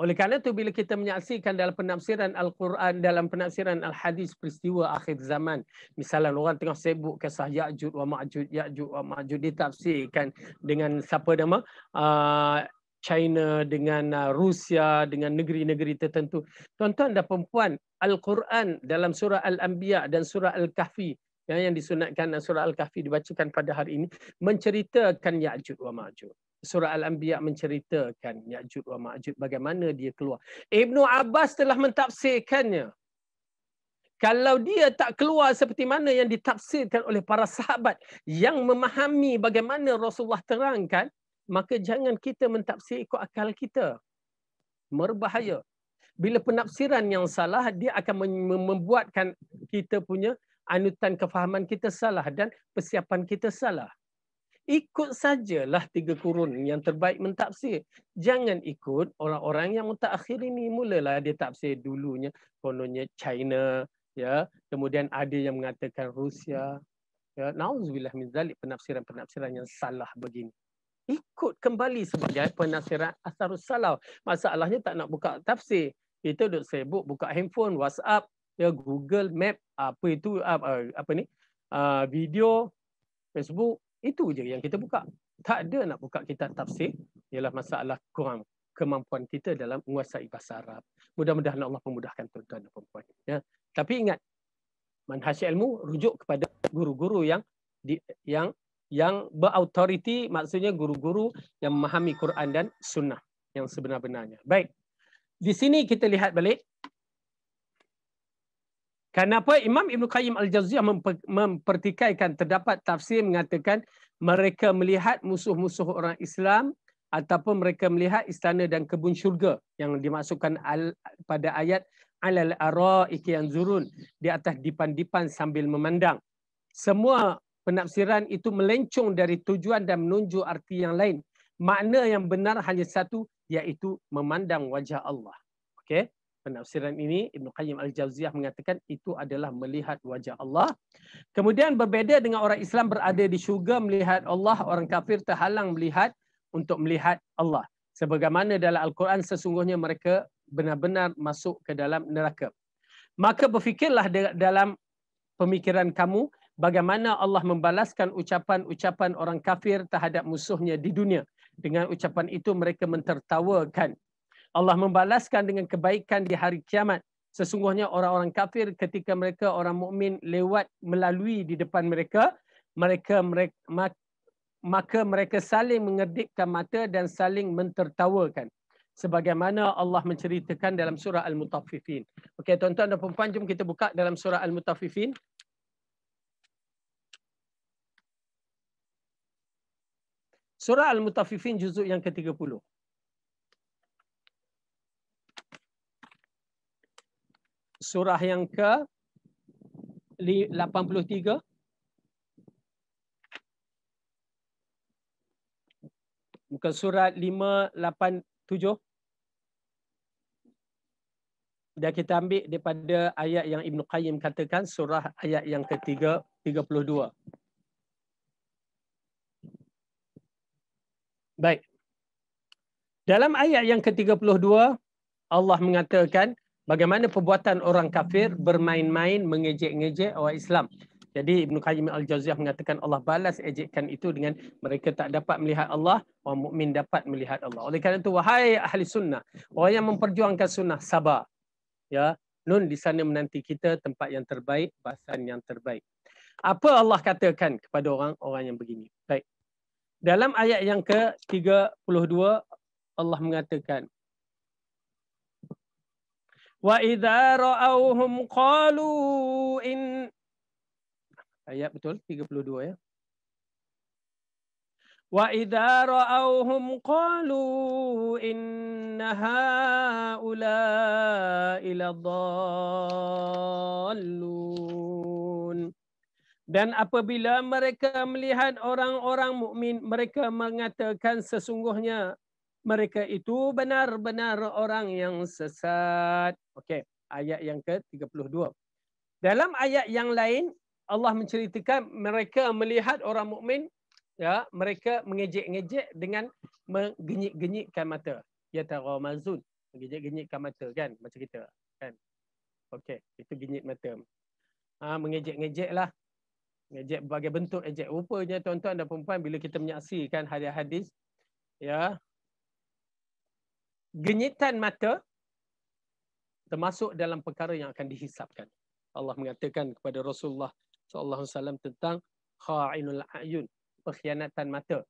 A: oleh kerana itu bila kita menyaksikan dalam penafsiran Al-Quran dalam penafsiran Al-Hadis peristiwa akhir zaman, misalnya orang tengah sibuk kisah Ya'jud wa Ma'jud, Ya'jud wa Ma'jud ditafsirkan dengan siapa nama? Uh, China dengan uh, Rusia dengan negeri-negeri tertentu. Tuan-tuan dan puan Al-Quran dalam surah Al-Anbiya dan surah Al-Kahfi yang yang disunatkan surah Al-Kahfi dibacakan pada hari ini menceritakan Ya'jud wa Ma'jud surah Al-Anbiya menceritakan Ya'jud wa Ma'jud bagaimana dia keluar. Ibn Abbas telah mentafsirkannya. Kalau dia tak keluar seperti mana yang ditafsirkan oleh para sahabat yang memahami bagaimana Rasulullah terangkan, maka jangan kita mentafsir ikut akal kita. Merbahaya. Bila penafsiran yang salah, dia akan membuatkan kita punya anutan kefahaman kita salah dan persiapan kita salah ikut sajalah tiga kurun yang terbaik mentafsir. Jangan ikut orang-orang yang mutakhir ini mulalah dia tafsir dulunya kononnya China ya kemudian ada yang mengatakan Rusia ya nauzubillah min zalik penafsiran-penafsiran yang salah begini ikut kembali sebagai penafsiran asarus salaf masalahnya tak nak buka tafsir kita duduk sibuk buka handphone WhatsApp ya Google Map apa itu apa, eh, apa ni uh, video Facebook itu je yang kita buka. Tak ada nak buka kita tafsir ialah masalah kurang kemampuan kita dalam menguasai bahasa Arab. Mudah-mudahan Allah memudahkan tuan-tuan dan puan Ya. Tapi ingat manhaj ilmu rujuk kepada guru-guru yang di, yang yang berautoriti maksudnya guru-guru yang memahami Quran dan sunnah yang sebenar-benarnya. Baik. Di sini kita lihat balik Karena apa Imam Ibn Qayyim Al-Jawziyah mempertikaikan terdapat tafsir mengatakan mereka melihat musuh-musuh orang Islam ataupun mereka melihat istana dan kebun syurga yang dimasukkan al, pada ayat alal araik yang zurun di atas dipan-dipan sambil memandang. Semua penafsiran itu melencung dari tujuan dan menunjuk arti yang lain. Makna yang benar hanya satu iaitu memandang wajah Allah. Okay penafsiran ini Ibn Qayyim Al-Jawziyah mengatakan itu adalah melihat wajah Allah. Kemudian berbeza dengan orang Islam berada di syurga melihat Allah, orang kafir terhalang melihat untuk melihat Allah. Sebagaimana dalam Al-Quran sesungguhnya mereka benar-benar masuk ke dalam neraka. Maka berfikirlah dalam pemikiran kamu bagaimana Allah membalaskan ucapan-ucapan orang kafir terhadap musuhnya di dunia. Dengan ucapan itu mereka mentertawakan Allah membalaskan dengan kebaikan di hari kiamat. Sesungguhnya orang-orang kafir ketika mereka orang mukmin lewat melalui di depan mereka, mereka mereka maka mereka saling mengedipkan mata dan saling mentertawakan. Sebagaimana Allah menceritakan dalam surah Al-Mutaffifin. Okey tuan-tuan dan puan-puan jom kita buka dalam surah Al-Mutaffifin. Surah Al-Mutaffifin juzuk yang ke-30. surah yang ke 83 muka surat 587 dan kita ambil daripada ayat yang Ibn Qayyim katakan surah ayat yang ketiga 32 Baik. Dalam ayat yang ketiga puluh dua Allah mengatakan bagaimana perbuatan orang kafir bermain-main mengejek-ngejek orang Islam. Jadi Ibn Qayyim Al-Jawziyah mengatakan Allah balas ejekan itu dengan mereka tak dapat melihat Allah, orang mukmin dapat melihat Allah. Oleh kerana itu wahai ahli sunnah, orang yang memperjuangkan sunnah sabar. Ya, nun di sana menanti kita tempat yang terbaik, bahasan yang terbaik. Apa Allah katakan kepada orang-orang yang begini? Baik. Dalam ayat yang ke-32 Allah mengatakan وَإِذَا رَأَوْهُمْ qalu in Ayat betul, 32 ya. وَإِذَا رَأَوْهُمْ قَالُوا إِنَّ هَا أُولَٰئِ dan apabila mereka melihat orang-orang mukmin, mereka mengatakan sesungguhnya mereka itu benar-benar orang yang sesat. Okey, ayat yang ke-32. Dalam ayat yang lain Allah menceritakan mereka melihat orang mukmin ya mereka mengejek-ngejek dengan menggenyik-genyikkan mata ya taramazun mengejek genyikkan mata kan macam kita kan okey itu genyik mata ha, mengejek-ngejek lah ngejek berbagai bentuk ejek rupanya tuan-tuan dan puan-puan bila kita menyaksikan hadis-hadis ya genyitan mata termasuk dalam perkara yang akan dihisapkan. Allah mengatakan kepada Rasulullah sallallahu alaihi wasallam tentang kha'inul ayun, pengkhianatan mata.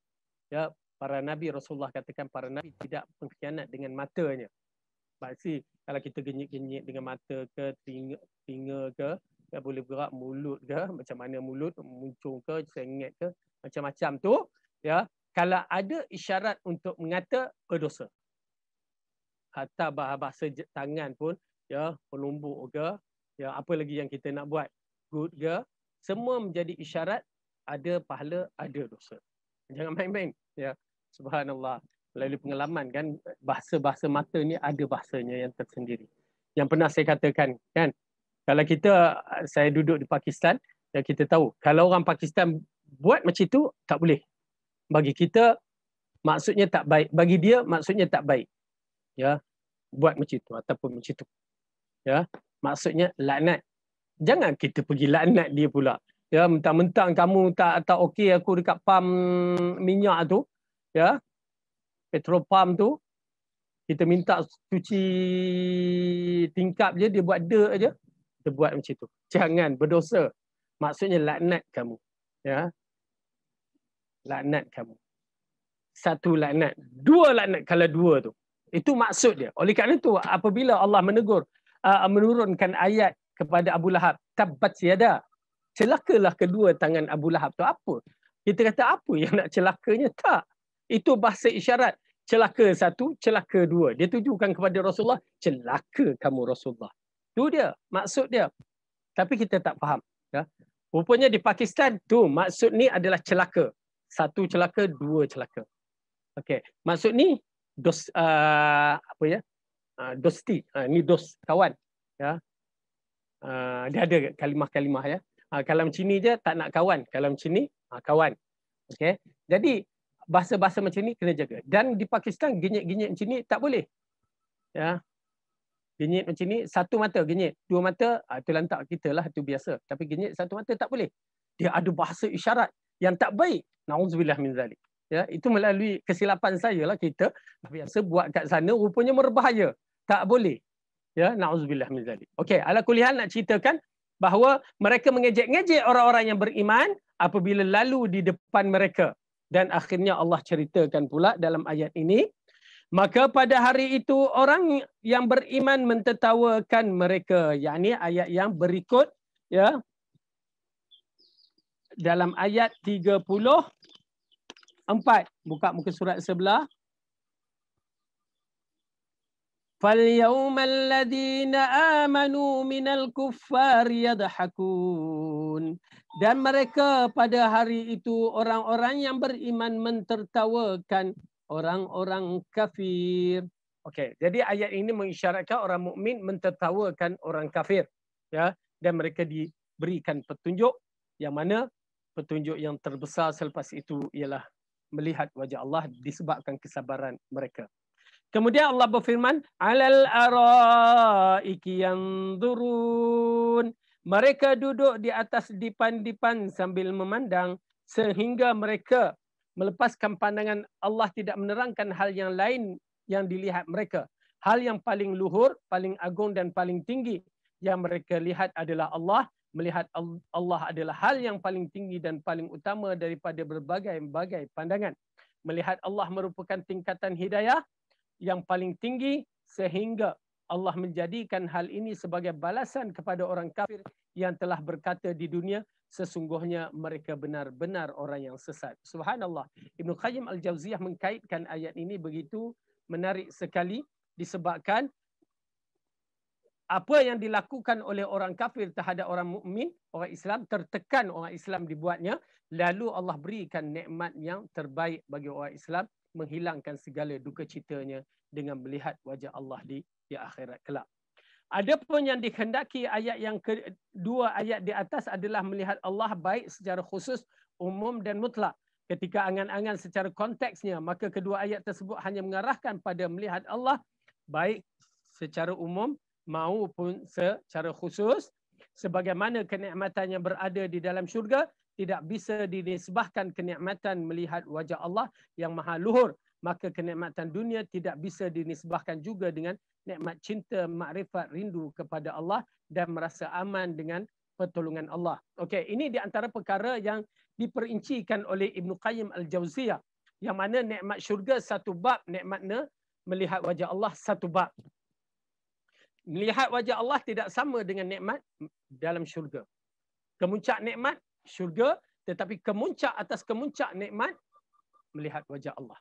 A: Ya, para nabi Rasulullah katakan para nabi tidak pengkhianat dengan matanya. Maksud kalau kita genyit-genyit dengan mata ke telinga, telinga ke, ya, boleh bergerak mulut ke, macam mana mulut muncung ke, sengit ke, macam-macam tu, ya. Kalau ada isyarat untuk mengata berdosa kata bahasa tangan pun ya penumbuk ke ya apa lagi yang kita nak buat good ke semua menjadi isyarat ada pahala ada dosa jangan main-main ya subhanallah melalui pengalaman kan bahasa-bahasa mata ni ada bahasanya yang tersendiri yang pernah saya katakan kan kalau kita saya duduk di Pakistan ya kita tahu kalau orang Pakistan buat macam tu, tak boleh bagi kita maksudnya tak baik bagi dia maksudnya tak baik ya buat macam itu ataupun macam itu ya maksudnya laknat jangan kita pergi laknat dia pula ya mentang-mentang kamu tak tak okey aku dekat pam minyak tu ya petrol pam tu kita minta cuci tingkap je dia buat dek aje kita buat macam itu jangan berdosa maksudnya laknat kamu ya laknat kamu satu laknat dua laknat kalau dua tu itu maksud dia. Oleh kerana itu, apabila Allah menegur, uh, menurunkan ayat kepada Abu Lahab, tabat siada, celakalah kedua tangan Abu Lahab tu apa? Kita kata apa yang nak celakanya? Tak. Itu bahasa isyarat. Celaka satu, celaka dua. Dia tujukan kepada Rasulullah, celaka kamu Rasulullah. Itu dia, maksud dia. Tapi kita tak faham. Ya? Rupanya di Pakistan, tu maksud ni adalah celaka. Satu celaka, dua celaka. Okey, maksud ni dos uh, apa ya? Uh, dosti. Uh, ini dos kawan. Ya. Uh, dia ada kalimah-kalimah ya. Uh, kalau macam ni je tak nak kawan. Kalau macam ni uh, kawan. Okey. Jadi bahasa-bahasa macam ni kena jaga. Dan di Pakistan genyit-genyit macam ni tak boleh. Ya. Genyit macam ni satu mata genyit, dua mata uh, tu lantak kita lah tu biasa. Tapi genyit satu mata tak boleh. Dia ada bahasa isyarat yang tak baik. Nauzubillah min zalik ya itu melalui kesilapan saya lah kita biasa buat kat sana rupanya berbahaya tak boleh ya nauzubillah min zalik okey ala kulihan nak ceritakan bahawa mereka mengejek-ngejek orang-orang yang beriman apabila lalu di depan mereka dan akhirnya Allah ceritakan pula dalam ayat ini maka pada hari itu orang yang beriman mentertawakan mereka yakni ayat yang berikut ya dalam ayat Empat. Buka muka surat sebelah. فاليوم الذين آمنوا من الكفار يضحكون dan mereka pada hari itu orang-orang yang beriman mentertawakan orang-orang kafir. Okey, jadi ayat ini mengisyaratkan orang mukmin mentertawakan orang kafir, ya, dan mereka diberikan petunjuk yang mana petunjuk yang terbesar selepas itu ialah melihat wajah Allah disebabkan kesabaran mereka. Kemudian Allah berfirman, alal araiki yanzurun. Mereka duduk di atas dipan-dipan sambil memandang sehingga mereka melepaskan pandangan Allah tidak menerangkan hal yang lain yang dilihat mereka. Hal yang paling luhur, paling agung dan paling tinggi yang mereka lihat adalah Allah melihat Allah adalah hal yang paling tinggi dan paling utama daripada berbagai-bagai pandangan. Melihat Allah merupakan tingkatan hidayah yang paling tinggi sehingga Allah menjadikan hal ini sebagai balasan kepada orang kafir yang telah berkata di dunia sesungguhnya mereka benar-benar orang yang sesat. Subhanallah. Ibnu Qayyim Al-Jauziyah mengkaitkan ayat ini begitu menarik sekali disebabkan apa yang dilakukan oleh orang kafir terhadap orang mukmin, orang Islam tertekan orang Islam dibuatnya, lalu Allah berikan nikmat yang terbaik bagi orang Islam menghilangkan segala duka citanya dengan melihat wajah Allah di di akhirat kelak. Adapun yang dikehendaki ayat yang kedua ayat di atas adalah melihat Allah baik secara khusus, umum dan mutlak. Ketika angan-angan secara konteksnya, maka kedua ayat tersebut hanya mengarahkan pada melihat Allah baik secara umum pun secara khusus sebagaimana kenikmatan yang berada di dalam syurga tidak bisa dinisbahkan kenikmatan melihat wajah Allah yang maha luhur maka kenikmatan dunia tidak bisa dinisbahkan juga dengan nikmat cinta makrifat rindu kepada Allah dan merasa aman dengan pertolongan Allah. Okey, ini di antara perkara yang diperincikan oleh Ibn Qayyim Al-Jauziyah yang mana nikmat syurga satu bab, nikmatnya melihat wajah Allah satu bab melihat wajah Allah tidak sama dengan nikmat dalam syurga. Kemuncak nikmat syurga tetapi kemuncak atas kemuncak nikmat melihat wajah Allah.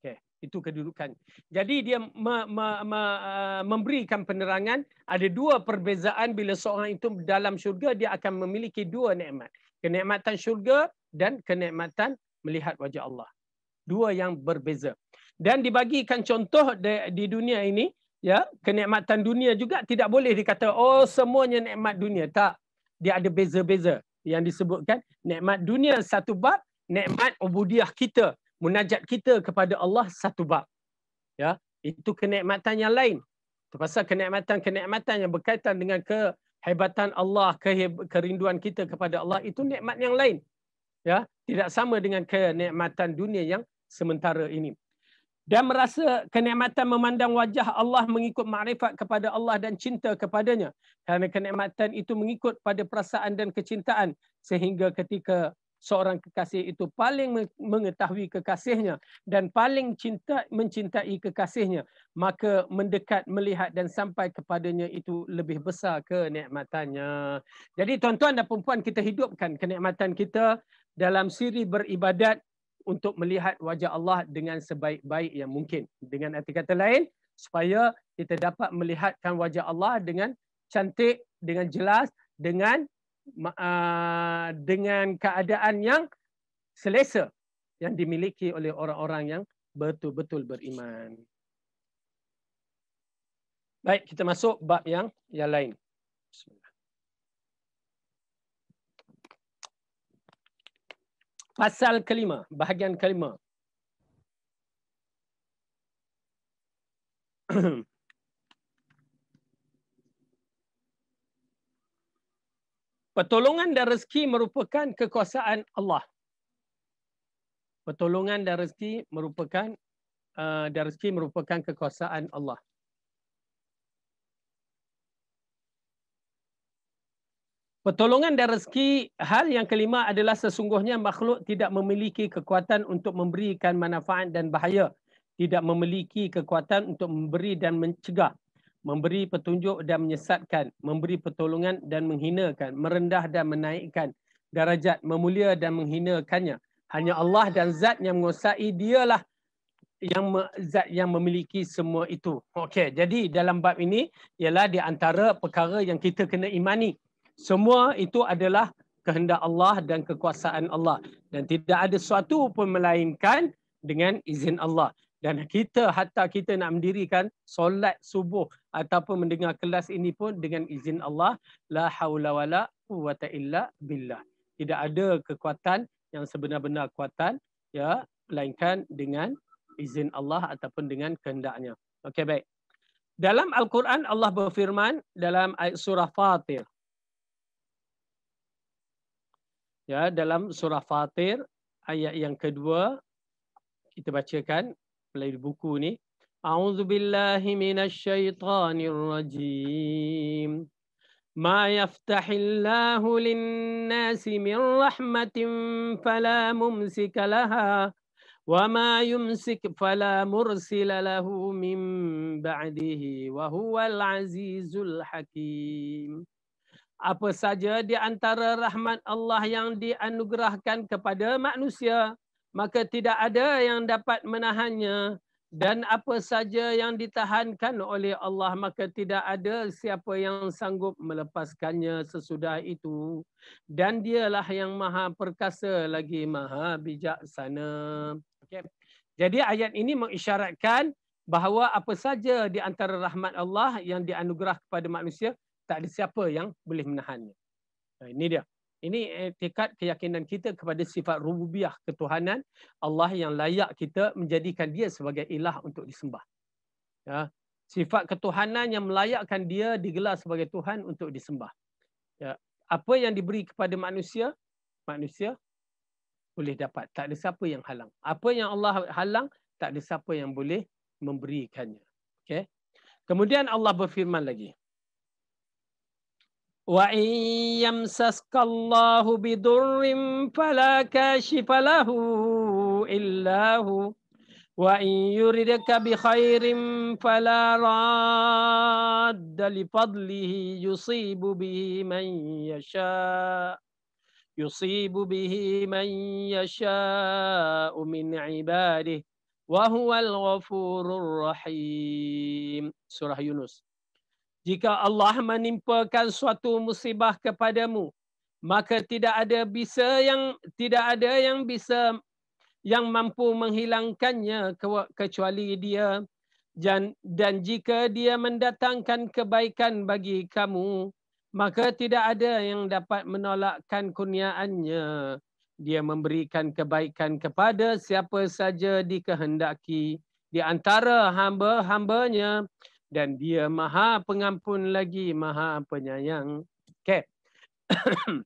A: Okay, itu kedudukan. Jadi dia me, me, me, uh, memberikan penerangan ada dua perbezaan bila seorang itu dalam syurga dia akan memiliki dua nikmat. Kenikmatan syurga dan kenikmatan melihat wajah Allah. Dua yang berbeza. Dan dibagikan contoh di, di dunia ini ya kenikmatan dunia juga tidak boleh dikata oh semuanya nikmat dunia tak dia ada beza-beza yang disebutkan nikmat dunia satu bab nikmat ubudiah kita munajat kita kepada Allah satu bab ya itu kenikmatan yang lain terpaksa kenikmatan-kenikmatan yang berkaitan dengan kehebatan Allah kerinduan kita kepada Allah itu nikmat yang lain ya tidak sama dengan kenikmatan dunia yang sementara ini dan merasa kenikmatan memandang wajah Allah mengikut makrifat kepada Allah dan cinta kepadanya kerana kenikmatan itu mengikut pada perasaan dan kecintaan sehingga ketika seorang kekasih itu paling mengetahui kekasihnya dan paling cinta mencintai kekasihnya maka mendekat melihat dan sampai kepadanya itu lebih besar kenikmatannya jadi tuan-tuan dan puan-puan kita hidupkan kenikmatan kita dalam siri beribadat untuk melihat wajah Allah dengan sebaik-baik yang mungkin. Dengan arti kata lain, supaya kita dapat melihatkan wajah Allah dengan cantik, dengan jelas, dengan uh, dengan keadaan yang selesa yang dimiliki oleh orang-orang yang betul-betul beriman. Baik, kita masuk bab yang yang lain. Bismillah. Pasal kelima, bahagian kelima. Pertolongan dan rezeki merupakan kekuasaan Allah. Pertolongan dan rezeki merupakan uh, dan rezeki merupakan kekuasaan Allah. Pertolongan dan rezeki hal yang kelima adalah sesungguhnya makhluk tidak memiliki kekuatan untuk memberikan manfaat dan bahaya. Tidak memiliki kekuatan untuk memberi dan mencegah. Memberi petunjuk dan menyesatkan. Memberi pertolongan dan menghinakan. Merendah dan menaikkan. Darajat memulia dan menghinakannya. Hanya Allah dan zat yang menguasai dialah yang zat yang memiliki semua itu. Okey, jadi dalam bab ini ialah di antara perkara yang kita kena imani. Semua itu adalah kehendak Allah dan kekuasaan Allah. Dan tidak ada sesuatu pun melainkan dengan izin Allah. Dan kita, hatta kita nak mendirikan solat subuh ataupun mendengar kelas ini pun dengan izin Allah. La hawla wa la quwata illa billah. Tidak ada kekuatan yang sebenar-benar kekuatan. Ya, melainkan dengan izin Allah ataupun dengan kehendaknya. Okey, baik. Dalam Al-Quran, Allah berfirman dalam ayat surah Fatir. ya dalam surah Fatir ayat yang kedua kita bacakan melalui buku ni A'udzubillahi minasyaitonir rajim Ma yaftahillahu linnasi min rahmatin fala mumsika laha wa ma yumsik fala mursila lahu min ba'dihi wa huwal azizul hakim apa saja di antara rahmat Allah yang dianugerahkan kepada manusia, maka tidak ada yang dapat menahannya. Dan apa saja yang ditahankan oleh Allah, maka tidak ada siapa yang sanggup melepaskannya sesudah itu. Dan dialah yang maha perkasa lagi maha bijaksana. Okay. Jadi ayat ini mengisyaratkan bahawa apa saja di antara rahmat Allah yang dianugerah kepada manusia, tak ada siapa yang boleh menahannya. Ha, ini dia. Ini etikat eh, keyakinan kita kepada sifat rububiah ketuhanan Allah yang layak kita menjadikan dia sebagai ilah untuk disembah. Ya. Sifat ketuhanan yang melayakkan dia digelar sebagai Tuhan untuk disembah. Ya. Apa yang diberi kepada manusia, manusia boleh dapat. Tak ada siapa yang halang. Apa yang Allah halang, tak ada siapa yang boleh memberikannya. Okay. Kemudian Allah berfirman lagi. وإن يمسسك الله بضر فلا كاشف له إلا هو وإن يردك بخير فلا راد لفضله يصيب به من يشاء يصيب به من يشاء من عباده وهو الغفور الرحيم سورة يونس Jika Allah menimpakan suatu musibah kepadamu, maka tidak ada bisa yang tidak ada yang bisa yang mampu menghilangkannya kecuali Dia. Dan, dan jika Dia mendatangkan kebaikan bagi kamu, maka tidak ada yang dapat menolakkan kurniaannya. Dia memberikan kebaikan kepada siapa saja dikehendaki di antara hamba-hambanya dan dia maha pengampun lagi maha penyayang. Okay.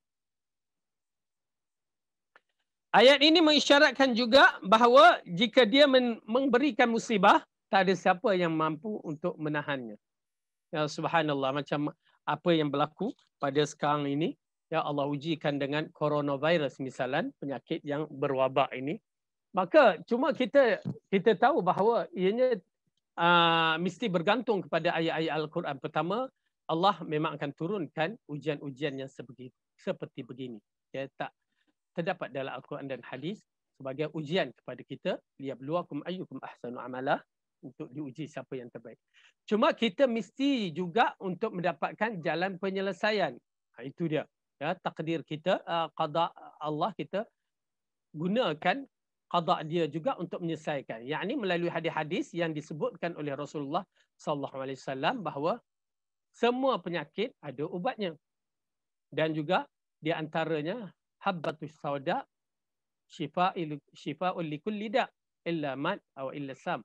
A: Ayat ini mengisyaratkan juga bahawa jika dia memberikan musibah, tak ada siapa yang mampu untuk menahannya. Ya subhanallah macam apa yang berlaku pada sekarang ini ya Allah ujikan dengan coronavirus misalan penyakit yang berwabak ini maka cuma kita kita tahu bahawa ianya uh, mesti bergantung kepada ayat-ayat Al-Quran pertama, Allah memang akan turunkan ujian-ujian yang sebegini, seperti begini. Ya, tak terdapat dalam Al-Quran dan hadis sebagai ujian kepada kita. Liabluakum ayyukum ahsanu amala untuk diuji siapa yang terbaik. Cuma kita mesti juga untuk mendapatkan jalan penyelesaian. Ha, itu dia. Ya, takdir kita, uh, qada Allah kita gunakan qada dia juga untuk menyelesaikan. Yang melalui hadis-hadis yang disebutkan oleh Rasulullah sallallahu alaihi wasallam bahawa semua penyakit ada ubatnya. Dan juga di antaranya habbatus sauda syifa'il syifa'ul likulli da' illa mat aw illa sam.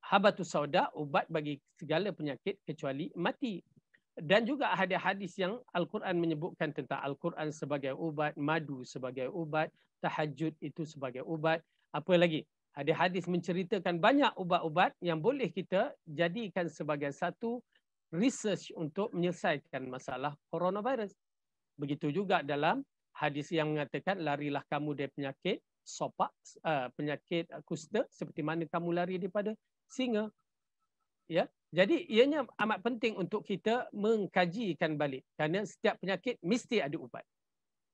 A: Habatus sauda ubat bagi segala penyakit kecuali mati dan juga ada hadis yang Al-Quran menyebutkan tentang Al-Quran sebagai ubat, madu sebagai ubat, tahajud itu sebagai ubat. Apa lagi? Ada hadis menceritakan banyak ubat-ubat yang boleh kita jadikan sebagai satu research untuk menyelesaikan masalah coronavirus. Begitu juga dalam hadis yang mengatakan larilah kamu dari penyakit sopak, eh, penyakit kusta seperti mana kamu lari daripada singa ya jadi ianya amat penting untuk kita mengkajikan balik kerana setiap penyakit mesti ada ubat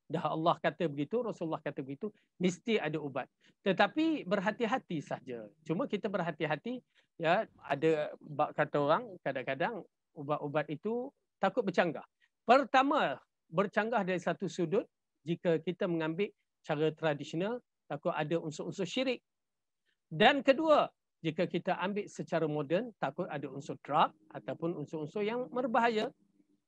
A: dah Allah kata begitu Rasulullah kata begitu mesti ada ubat tetapi berhati-hati saja cuma kita berhati-hati ya ada bab kata orang kadang-kadang ubat-ubat itu takut bercanggah pertama bercanggah dari satu sudut jika kita mengambil cara tradisional takut ada unsur-unsur syirik dan kedua jika kita ambil secara moden takut ada unsur drug ataupun unsur-unsur yang berbahaya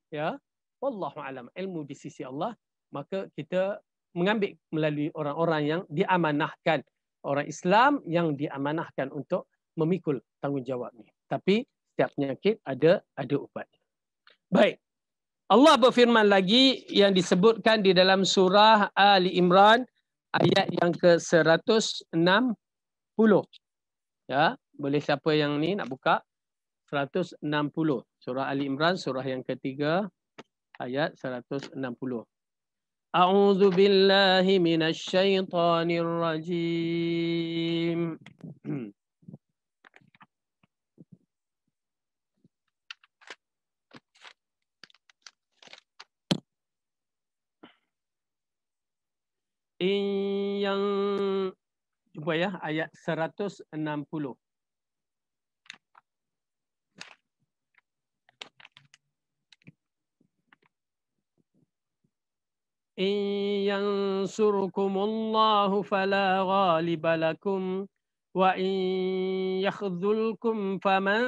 A: ya Allah alam ilmu di sisi Allah maka kita mengambil melalui orang-orang yang diamanahkan orang Islam yang diamanahkan untuk memikul tanggungjawab ini. tapi setiap penyakit ada ada ubat baik Allah berfirman lagi yang disebutkan di dalam surah Ali Imran ayat yang ke-160 Ya, boleh siapa yang ni nak buka 160 surah Ali Imran surah yang ketiga ayat 160. A'udzu billahi minasyaitonir rajim. In yang Cuba ya ayat 160. إن ينصركم الله فلا غالب لكم وإن يخذلكم فمن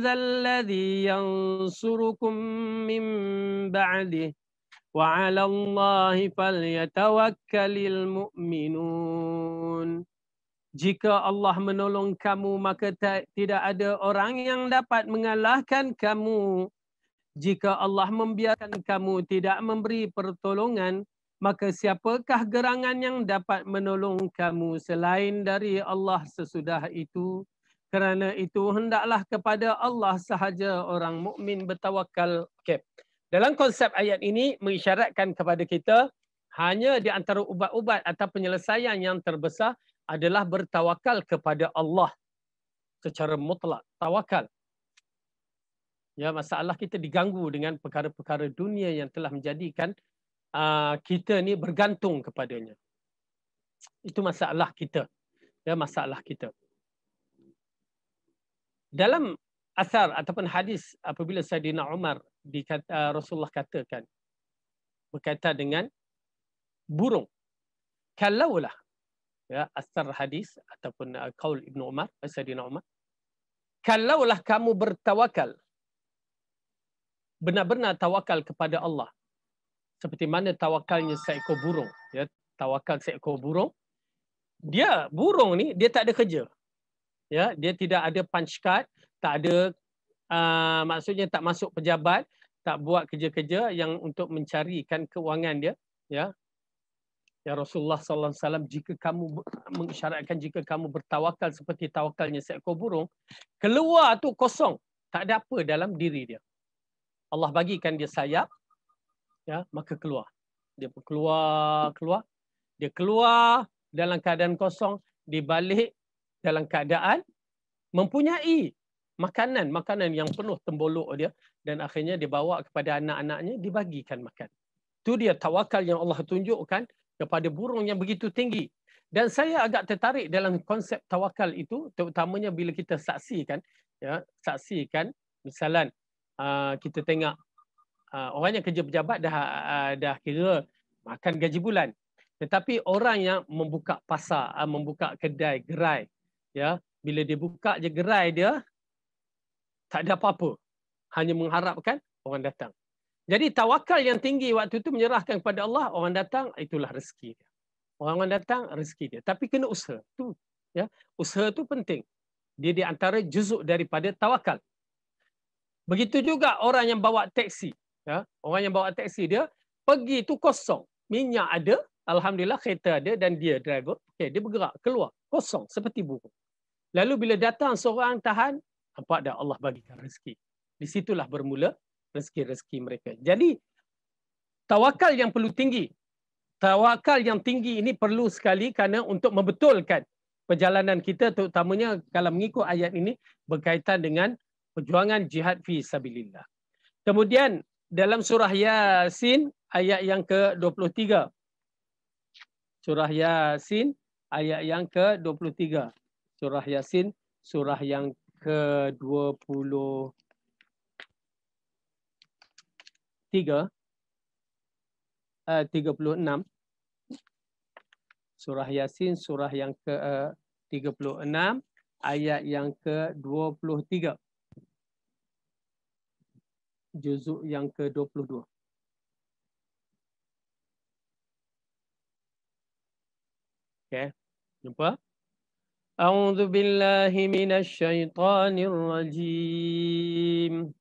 A: ذا الذي ينصركم من بعده وعلى الله فليتوكل المؤمنون Jika Allah menolong kamu, maka tidak ada orang yang dapat mengalahkan kamu. Jika Allah membiarkan kamu tidak memberi pertolongan, maka siapakah gerangan yang dapat menolong kamu selain dari Allah sesudah itu? Kerana itu hendaklah kepada Allah sahaja orang mukmin bertawakal. Okay. Dalam konsep ayat ini mengisyaratkan kepada kita hanya di antara ubat-ubat atau penyelesaian yang terbesar adalah bertawakal kepada Allah secara mutlak. Tawakal. Ya, masalah kita diganggu dengan perkara-perkara dunia yang telah menjadikan uh, kita ni bergantung kepadanya. Itu masalah kita. Ya, masalah kita. Dalam asar ataupun hadis apabila Sayyidina Umar dikata, uh, Rasulullah katakan berkaitan dengan burung. Kalaulah ya asar hadis ataupun uh, kaul ibnu umar sayyidina umar kalaulah kamu bertawakal benar-benar tawakal kepada Allah seperti mana tawakalnya seekor burung ya tawakal seekor burung dia burung ni dia tak ada kerja ya dia tidak ada punch card tak ada uh, maksudnya tak masuk pejabat tak buat kerja-kerja yang untuk mencarikan kewangan dia ya Ya Rasulullah sallallahu alaihi wasallam jika kamu mengisyaratkan jika kamu bertawakal seperti tawakalnya seekor burung, keluar tu kosong, tak ada apa dalam diri dia. Allah bagikan dia sayap, ya, maka keluar. Dia pun keluar, keluar. Dia keluar dalam keadaan kosong, dibalik dalam keadaan mempunyai makanan, makanan yang penuh tembolok dia dan akhirnya dibawa kepada anak-anaknya dibagikan makan. Itu dia tawakal yang Allah tunjukkan kepada burung yang begitu tinggi. Dan saya agak tertarik dalam konsep tawakal itu, terutamanya bila kita saksikan, ya, saksikan, misalan uh, kita tengok uh, orang yang kerja pejabat dah uh, dah kira makan gaji bulan. Tetapi orang yang membuka pasar, uh, membuka kedai, gerai, ya, bila dia buka je gerai dia, tak ada apa-apa. Hanya mengharapkan orang datang. Jadi tawakal yang tinggi waktu itu menyerahkan kepada Allah, orang datang itulah rezeki dia. Orang orang datang rezeki dia, tapi kena usaha. Tu ya, usaha tu penting. Dia di antara juzuk daripada tawakal. Begitu juga orang yang bawa teksi, ya. Orang yang bawa teksi dia pergi tu kosong. Minyak ada, alhamdulillah kereta ada dan dia driver. Okey, dia bergerak keluar kosong seperti buku. Lalu bila datang seorang tahan, nampak dah Allah bagikan rezeki. Di situlah bermula rezeki-rezeki mereka. Jadi tawakal yang perlu tinggi. Tawakal yang tinggi ini perlu sekali kerana untuk membetulkan perjalanan kita terutamanya kalau mengikut ayat ini berkaitan dengan perjuangan jihad fi sabilillah. Kemudian dalam surah Yasin ayat yang ke-23. Surah Yasin ayat yang ke-23. Surah Yasin surah yang ke tiga eh, tiga puluh enam surah yasin surah yang ke eh, tiga puluh enam ayat yang ke dua puluh tiga juzuk yang ke dua puluh dua okay jumpa أعوذ بالله من الشيطان rajim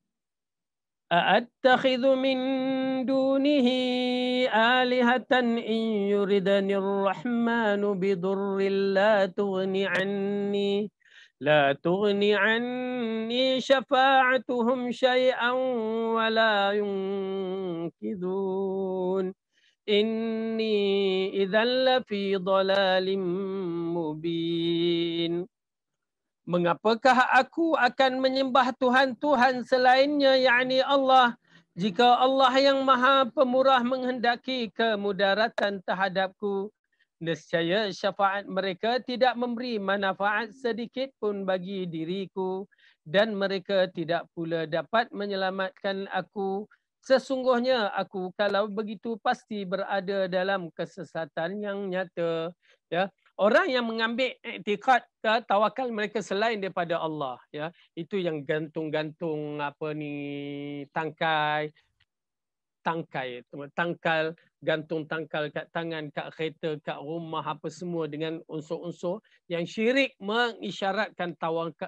A: أأتخذ من دونه آلهة إن يردني الرحمن بضر لا تغني عني لا تغني عني شفاعتهم شيئا ولا ينقذون إني إذا لفي ضلال مبين Mengapakah aku akan menyembah Tuhan-Tuhan selainnya, yakni Allah, jika Allah yang maha pemurah menghendaki kemudaratan terhadapku? Nescaya syafaat mereka tidak memberi manfaat sedikit pun bagi diriku dan mereka tidak pula dapat menyelamatkan aku. Sesungguhnya aku kalau begitu pasti berada dalam kesesatan yang nyata. Ya, orang yang mengambil i'tikad tawakal mereka selain daripada Allah ya itu yang gantung-gantung apa ni tangkai tangkai tangkal gantung tangkal kat tangan kat kereta kat rumah apa semua dengan unsur-unsur yang syirik mengisyaratkan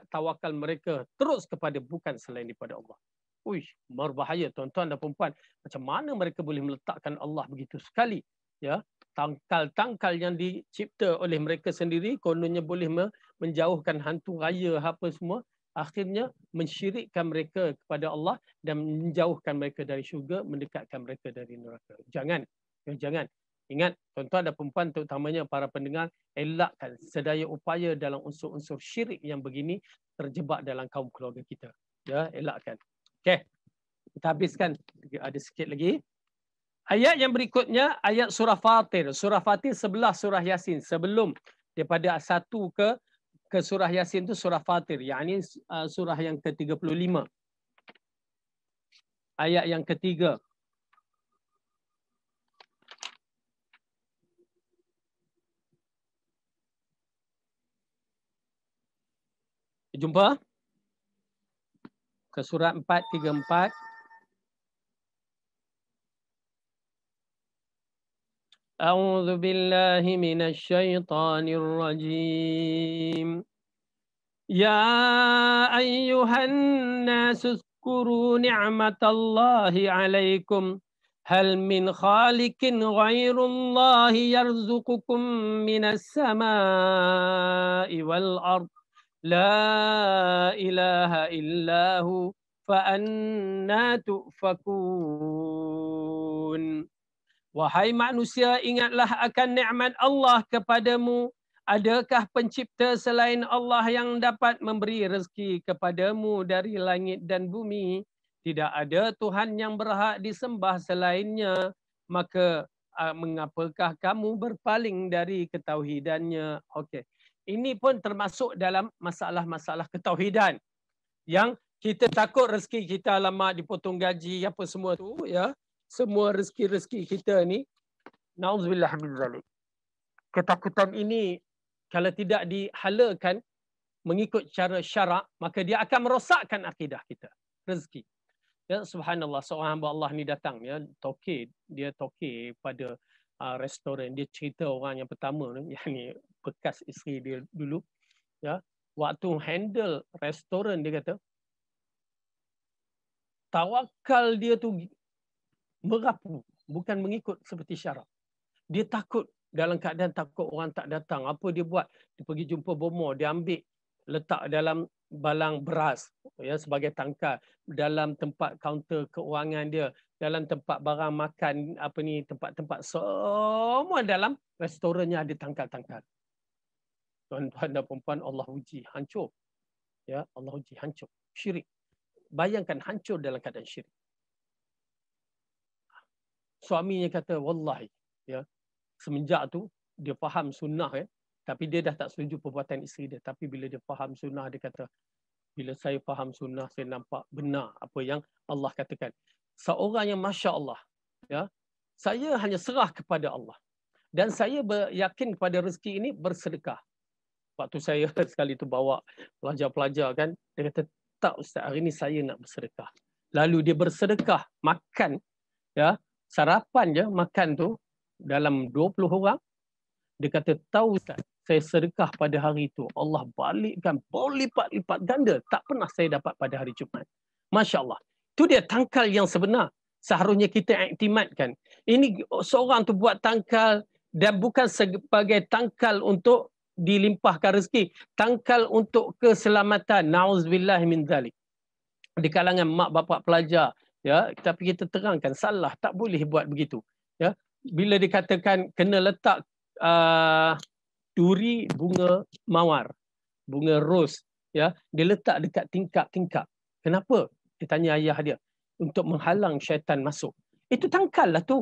A: tawakal mereka terus kepada bukan selain daripada Allah. Uish, berbahaya tuan-tuan dan puan Macam mana mereka boleh meletakkan Allah begitu sekali? Ya, tangkal-tangkal yang dicipta oleh mereka sendiri kononnya boleh menjauhkan hantu raya apa semua akhirnya mensyirikkan mereka kepada Allah dan menjauhkan mereka dari syurga mendekatkan mereka dari neraka jangan ya, jangan ingat tuan-tuan dan perempuan terutamanya para pendengar elakkan sedaya upaya dalam unsur-unsur syirik yang begini terjebak dalam kaum keluarga kita ya elakkan okey kita habiskan ada sikit lagi Ayat yang berikutnya ayat surah Fatir. Surah Fatir sebelah surah Yasin sebelum daripada satu ke ke surah Yasin itu surah Fatir. Yang ini uh, surah yang ke-35. Ayat yang ketiga. Jumpa ke surat 434 أعوذ بالله من الشيطان الرجيم يا أيها الناس اذكروا نعمة الله عليكم هل من خالق غير الله يرزقكم من السماء والأرض لا إله إلا هو فأنا تؤفكون Wahai manusia, ingatlah akan nikmat Allah kepadamu. Adakah pencipta selain Allah yang dapat memberi rezeki kepadamu dari langit dan bumi? Tidak ada Tuhan yang berhak disembah selainnya. Maka ah, mengapakah kamu berpaling dari ketauhidannya? Okey. Ini pun termasuk dalam masalah-masalah ketauhidan. Yang kita takut rezeki kita lama dipotong gaji apa semua tu ya semua rezeki-rezeki kita ni naudzubillah min zalik. Ketakutan ini kalau tidak dihalakan mengikut cara syarak maka dia akan merosakkan akidah kita, rezeki. Ya subhanallah seorang hamba Allah ni datang ya toke dia toke pada uh, restoran dia cerita orang yang pertama ni yakni bekas isteri dia dulu ya waktu handle restoran dia kata tawakal dia tu merapu, bukan mengikut seperti syarak. Dia takut dalam keadaan takut orang tak datang. Apa dia buat? Dia pergi jumpa bomo, dia ambil letak dalam balang beras ya sebagai tangkal dalam tempat kaunter keuangan dia, dalam tempat barang makan apa ni tempat-tempat semua dalam restorannya ada tangkal-tangkal. Tuan-tuan dan puan-puan Allah uji hancur. Ya, Allah uji hancur. Syirik. Bayangkan hancur dalam keadaan syirik suaminya kata wallahi ya semenjak tu dia faham sunnah ya tapi dia dah tak setuju perbuatan isteri dia tapi bila dia faham sunnah dia kata bila saya faham sunnah saya nampak benar apa yang Allah katakan seorang yang masya-Allah ya saya hanya serah kepada Allah dan saya yakin kepada rezeki ini bersedekah waktu saya sekali tu bawa pelajar-pelajar kan dia kata tak ustaz hari ni saya nak bersedekah lalu dia bersedekah makan ya sarapan je makan tu dalam 20 orang dia kata tahu Ustaz saya sedekah pada hari itu Allah balikkan berlipat-lipat ganda tak pernah saya dapat pada hari Jumaat masya-Allah tu dia tangkal yang sebenar seharusnya kita iktimatkan ini seorang tu buat tangkal dan bukan sebagai tangkal untuk dilimpahkan rezeki tangkal untuk keselamatan nauzubillah min zalik di kalangan mak bapak pelajar ya tapi kita terangkan salah tak boleh buat begitu ya bila dikatakan kena letak uh, duri bunga mawar bunga ros ya dia letak dekat tingkap-tingkap kenapa dia tanya ayah dia untuk menghalang syaitan masuk itu tangkal lah tu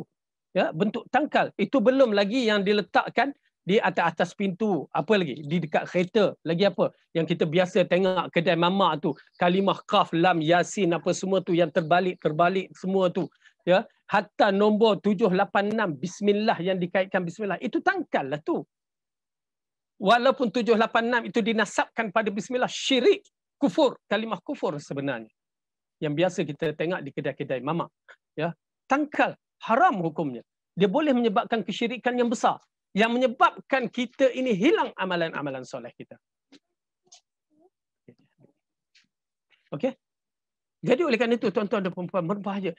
A: ya bentuk tangkal itu belum lagi yang diletakkan di atas-atas pintu, apa lagi? Di dekat kereta, lagi apa? Yang kita biasa tengok kedai mama tu, kalimah kaf, lam, yasin, apa semua tu, yang terbalik-terbalik semua tu. Ya, Hatta nombor 786, bismillah yang dikaitkan bismillah. Itu tangkal lah tu. Walaupun 786 itu dinasabkan pada bismillah, syirik, kufur, kalimah kufur sebenarnya. Yang biasa kita tengok di kedai-kedai mama, Ya, tangkal, haram hukumnya. Dia boleh menyebabkan kesyirikan yang besar yang menyebabkan kita ini hilang amalan-amalan soleh kita. Okey? Jadi oleh kerana itu tuan-tuan dan puan-puan berbahaya.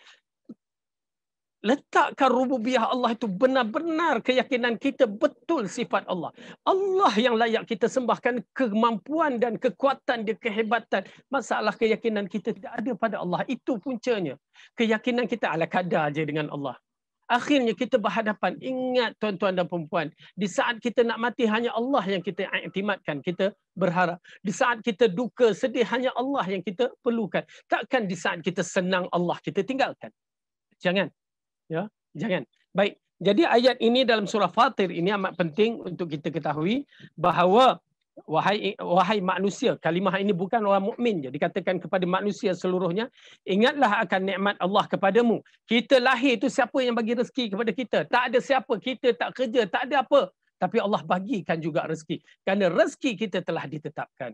A: Letakkan rububiah Allah itu benar-benar keyakinan kita betul sifat Allah. Allah yang layak kita sembahkan kemampuan dan kekuatan dia kehebatan. Masalah keyakinan kita tidak ada pada Allah. Itu puncanya. Keyakinan kita ala kadar je dengan Allah. Akhirnya kita berhadapan. Ingat tuan-tuan dan perempuan. Di saat kita nak mati, hanya Allah yang kita iktimatkan. Kita berharap. Di saat kita duka, sedih, hanya Allah yang kita perlukan. Takkan di saat kita senang Allah, kita tinggalkan. Jangan. ya, Jangan. Baik. Jadi ayat ini dalam surah Fatir ini amat penting untuk kita ketahui bahawa wahai wahai manusia kalimah ini bukan orang mukmin je dikatakan kepada manusia seluruhnya ingatlah akan nikmat Allah kepadamu kita lahir itu siapa yang bagi rezeki kepada kita tak ada siapa kita tak kerja tak ada apa tapi Allah bagikan juga rezeki kerana rezeki kita telah ditetapkan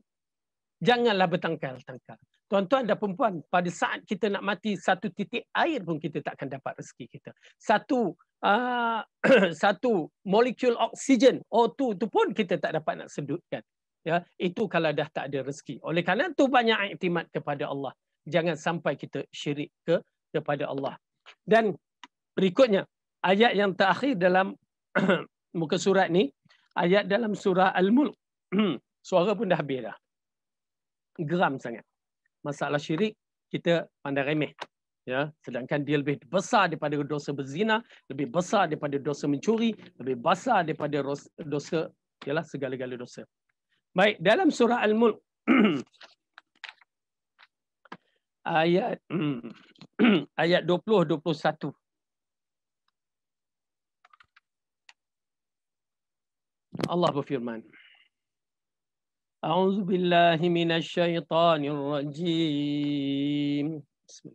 A: janganlah bertangkal-tangkal Tuan-tuan dan perempuan, pada saat kita nak mati, satu titik air pun kita tak akan dapat rezeki kita. Satu uh, satu molekul oksigen, O2 tu pun kita tak dapat nak sedutkan ya itu kalau dah tak ada rezeki oleh kerana tu banyak iktimat kepada Allah jangan sampai kita syirik ke kepada Allah dan berikutnya ayat yang terakhir dalam muka surat ni ayat dalam surah al-mulk suara pun dah habis dah geram sangat masalah syirik kita pandai remeh ya sedangkan dia lebih besar daripada dosa berzina lebih besar daripada dosa mencuri lebih besar daripada dosa ialah segala-gala dosa Baik, dalam surah Al-Mulk ayat hmm, ayat 20-21. Allah berfirman. أعوذ بالله من الشيطان الرجيم بسم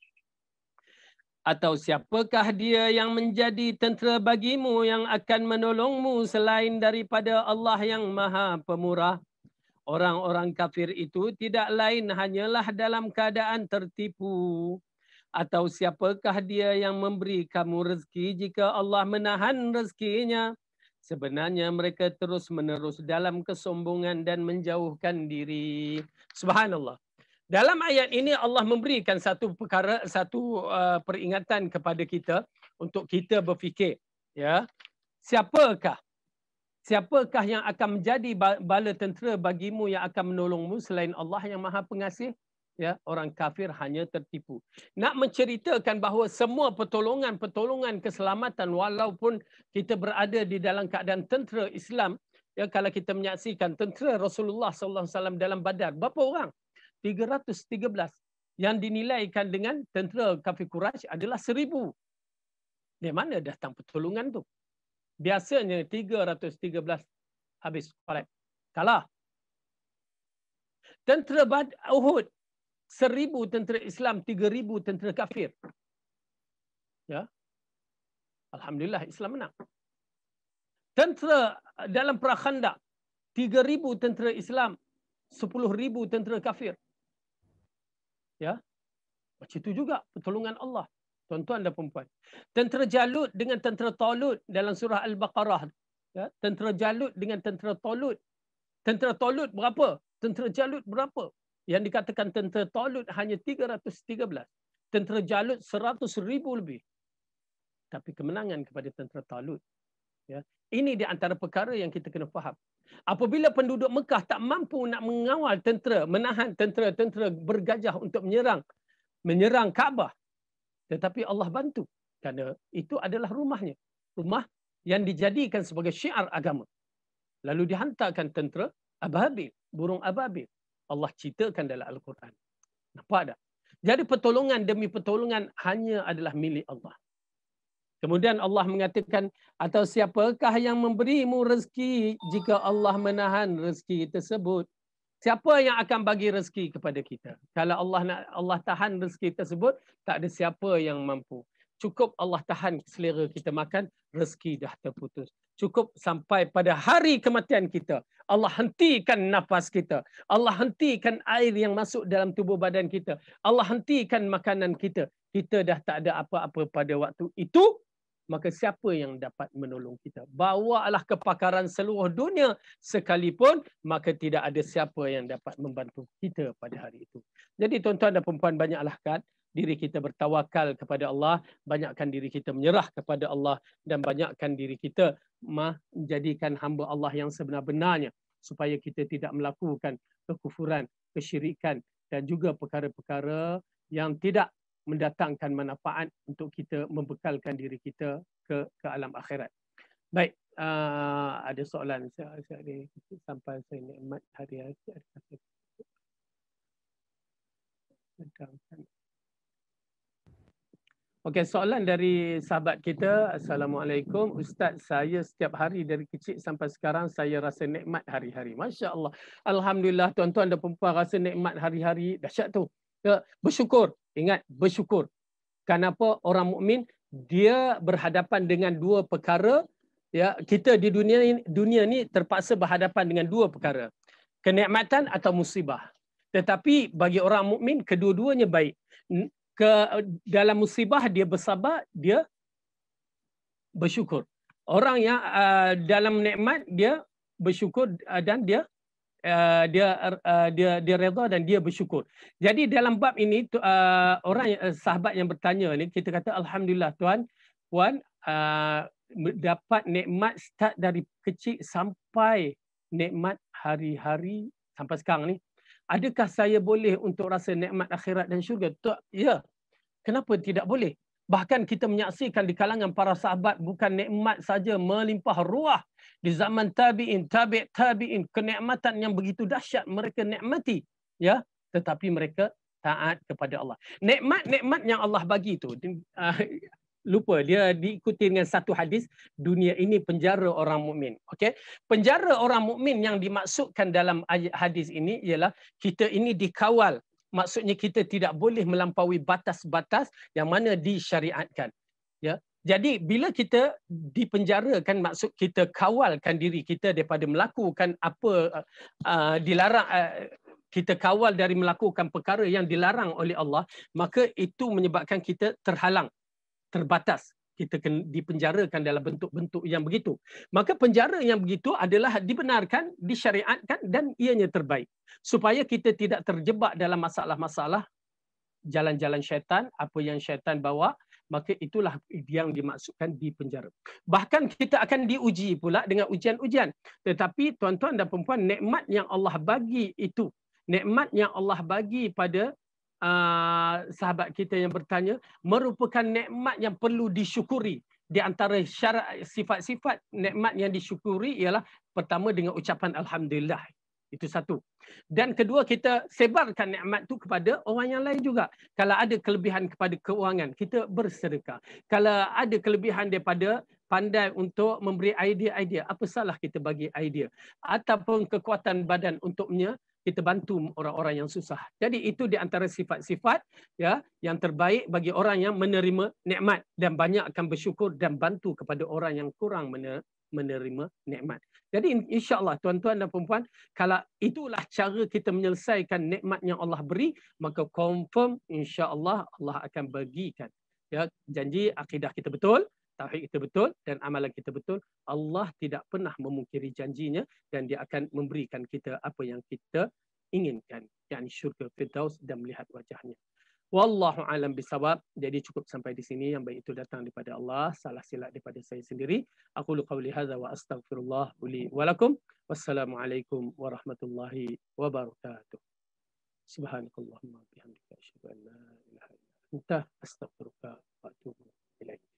A: Atau siapakah dia yang menjadi tentera bagimu yang akan menolongmu selain daripada Allah yang maha pemurah? Orang-orang kafir itu tidak lain hanyalah dalam keadaan tertipu. Atau siapakah dia yang memberi kamu rezeki jika Allah menahan rezekinya? Sebenarnya mereka terus menerus dalam kesombongan dan menjauhkan diri. Subhanallah. Dalam ayat ini Allah memberikan satu perkara satu uh, peringatan kepada kita untuk kita berfikir ya siapakah siapakah yang akan menjadi bala tentera bagimu yang akan menolongmu selain Allah yang Maha Pengasih ya orang kafir hanya tertipu nak menceritakan bahawa semua pertolongan-pertolongan keselamatan walaupun kita berada di dalam keadaan tentera Islam ya kalau kita menyaksikan tentera Rasulullah sallallahu alaihi wasallam dalam Badar berapa orang 313 yang dinilaikan dengan tentera kafir Quraisy adalah 1000. Di mana datang pertolongan tu? Biasanya 313 habis kolek. Kalah. Tentera Bad Uhud. 1000 tentera Islam, 3000 tentera kafir. Ya. Alhamdulillah Islam menang. Tentera dalam perang perakhanda. 3000 tentera Islam, 10000 tentera kafir. Ya. Macam itu juga pertolongan Allah. Tuan-tuan dan perempuan. Tentera Jalut dengan tentera Talut dalam surah Al-Baqarah. Ya. Tentera Jalut dengan tentera Talut. Tentera Talut berapa? Tentera Jalut berapa? Yang dikatakan tentera Talut hanya 313. Tentera Jalut 100 ribu lebih. Tapi kemenangan kepada tentera Talut. Ya. Ini di antara perkara yang kita kena faham. Apabila penduduk Mekah tak mampu nak mengawal tentera, menahan tentera-tentera bergajah untuk menyerang menyerang Kaabah. Tetapi Allah bantu kerana itu adalah rumahnya. Rumah yang dijadikan sebagai syiar agama. Lalu dihantarkan tentera Ababil, burung Ababil. Allah ceritakan dalam Al-Quran. Nampak tak? Jadi pertolongan demi pertolongan hanya adalah milik Allah. Kemudian Allah mengatakan atau siapakah yang memberimu rezeki jika Allah menahan rezeki tersebut? Siapa yang akan bagi rezeki kepada kita? Kalau Allah nak Allah tahan rezeki tersebut, tak ada siapa yang mampu. Cukup Allah tahan selera kita makan, rezeki dah terputus. Cukup sampai pada hari kematian kita. Allah hentikan nafas kita. Allah hentikan air yang masuk dalam tubuh badan kita. Allah hentikan makanan kita. Kita dah tak ada apa-apa pada waktu itu maka siapa yang dapat menolong kita? Bawalah kepakaran seluruh dunia sekalipun, maka tidak ada siapa yang dapat membantu kita pada hari itu. Jadi tuan-tuan dan perempuan banyaklah kan, diri kita bertawakal kepada Allah, banyakkan diri kita menyerah kepada Allah dan banyakkan diri kita menjadikan hamba Allah yang sebenar-benarnya supaya kita tidak melakukan kekufuran, kesyirikan dan juga perkara-perkara yang tidak mendatangkan manfaat untuk kita membekalkan diri kita ke ke alam akhirat. Baik, uh, ada soalan saya saya ni sampai saya nikmat hari hari. Okey, soalan dari sahabat kita. Assalamualaikum. Ustaz, saya setiap hari dari kecil sampai sekarang, saya rasa nikmat hari-hari. Masya Allah. Alhamdulillah, tuan-tuan dan perempuan rasa nikmat hari-hari. Dahsyat tu. Ya, bersyukur ingat bersyukur kenapa orang mukmin dia berhadapan dengan dua perkara ya kita di dunia ini, dunia ni terpaksa berhadapan dengan dua perkara kenikmatan atau musibah tetapi bagi orang mukmin kedua-duanya baik ke dalam musibah dia bersabar dia bersyukur orang yang uh, dalam nikmat dia bersyukur uh, dan dia Uh, dia uh, uh, dia dia redha dan dia bersyukur. Jadi dalam bab ini tu, uh, orang uh, sahabat yang bertanya ni kita kata alhamdulillah tuan puan uh, dapat nikmat start dari kecil sampai nikmat hari-hari sampai sekarang ni. Adakah saya boleh untuk rasa nikmat akhirat dan syurga? Tu ya. Kenapa tidak boleh? Bahkan kita menyaksikan di kalangan para sahabat bukan nikmat saja melimpah ruah di zaman tabi'in, tabi' tabi'in, kenikmatan yang begitu dahsyat mereka nikmati, ya, tetapi mereka taat kepada Allah. Nikmat-nikmat yang Allah bagi itu uh, ah, lupa dia diikuti dengan satu hadis dunia ini penjara orang mukmin. Okay, Penjara orang mukmin yang dimaksudkan dalam hadis ini ialah kita ini dikawal maksudnya kita tidak boleh melampaui batas-batas yang mana disyariatkan ya jadi bila kita dipenjarakan maksud kita kawalkan diri kita daripada melakukan apa uh, uh dilarang uh, kita kawal dari melakukan perkara yang dilarang oleh Allah maka itu menyebabkan kita terhalang terbatas kita dipenjarakan dalam bentuk-bentuk yang begitu. Maka penjara yang begitu adalah dibenarkan, disyariatkan dan ianya terbaik. Supaya kita tidak terjebak dalam masalah-masalah jalan-jalan syaitan, apa yang syaitan bawa, maka itulah yang dimaksudkan di penjara. Bahkan kita akan diuji pula dengan ujian-ujian. Tetapi tuan-tuan dan perempuan, nikmat yang Allah bagi itu, nikmat yang Allah bagi pada Ah, sahabat kita yang bertanya merupakan nikmat yang perlu disyukuri di antara syarat sifat-sifat nikmat yang disyukuri ialah pertama dengan ucapan alhamdulillah itu satu dan kedua kita sebarkan nikmat tu kepada orang yang lain juga kalau ada kelebihan kepada kewangan kita bersedekah kalau ada kelebihan daripada pandai untuk memberi idea-idea apa salah kita bagi idea ataupun kekuatan badan untuknya kita bantu orang-orang yang susah. Jadi itu di antara sifat-sifat ya yang terbaik bagi orang yang menerima nikmat dan banyak akan bersyukur dan bantu kepada orang yang kurang menerima nikmat. Jadi insya-Allah tuan-tuan dan puan-puan, kalau itulah cara kita menyelesaikan nikmat yang Allah beri, maka confirm insya-Allah Allah akan bagikan. Ya, janji akidah kita betul, tauhid kita betul dan amalan kita betul, Allah tidak pernah memungkiri janjinya dan dia akan memberikan kita apa yang kita inginkan, Yang syurga Firdaus dan melihat wajahnya. Wallahu alam bisawab. Jadi cukup sampai di sini yang baik itu datang daripada Allah, salah silap daripada saya sendiri. Aku lu qawli wa astaghfirullah li wa Wassalamualaikum warahmatullahi wabarakatuh. Subhanakallahumma bihamdika asyhadu an la ilaha wa atubu ilaik.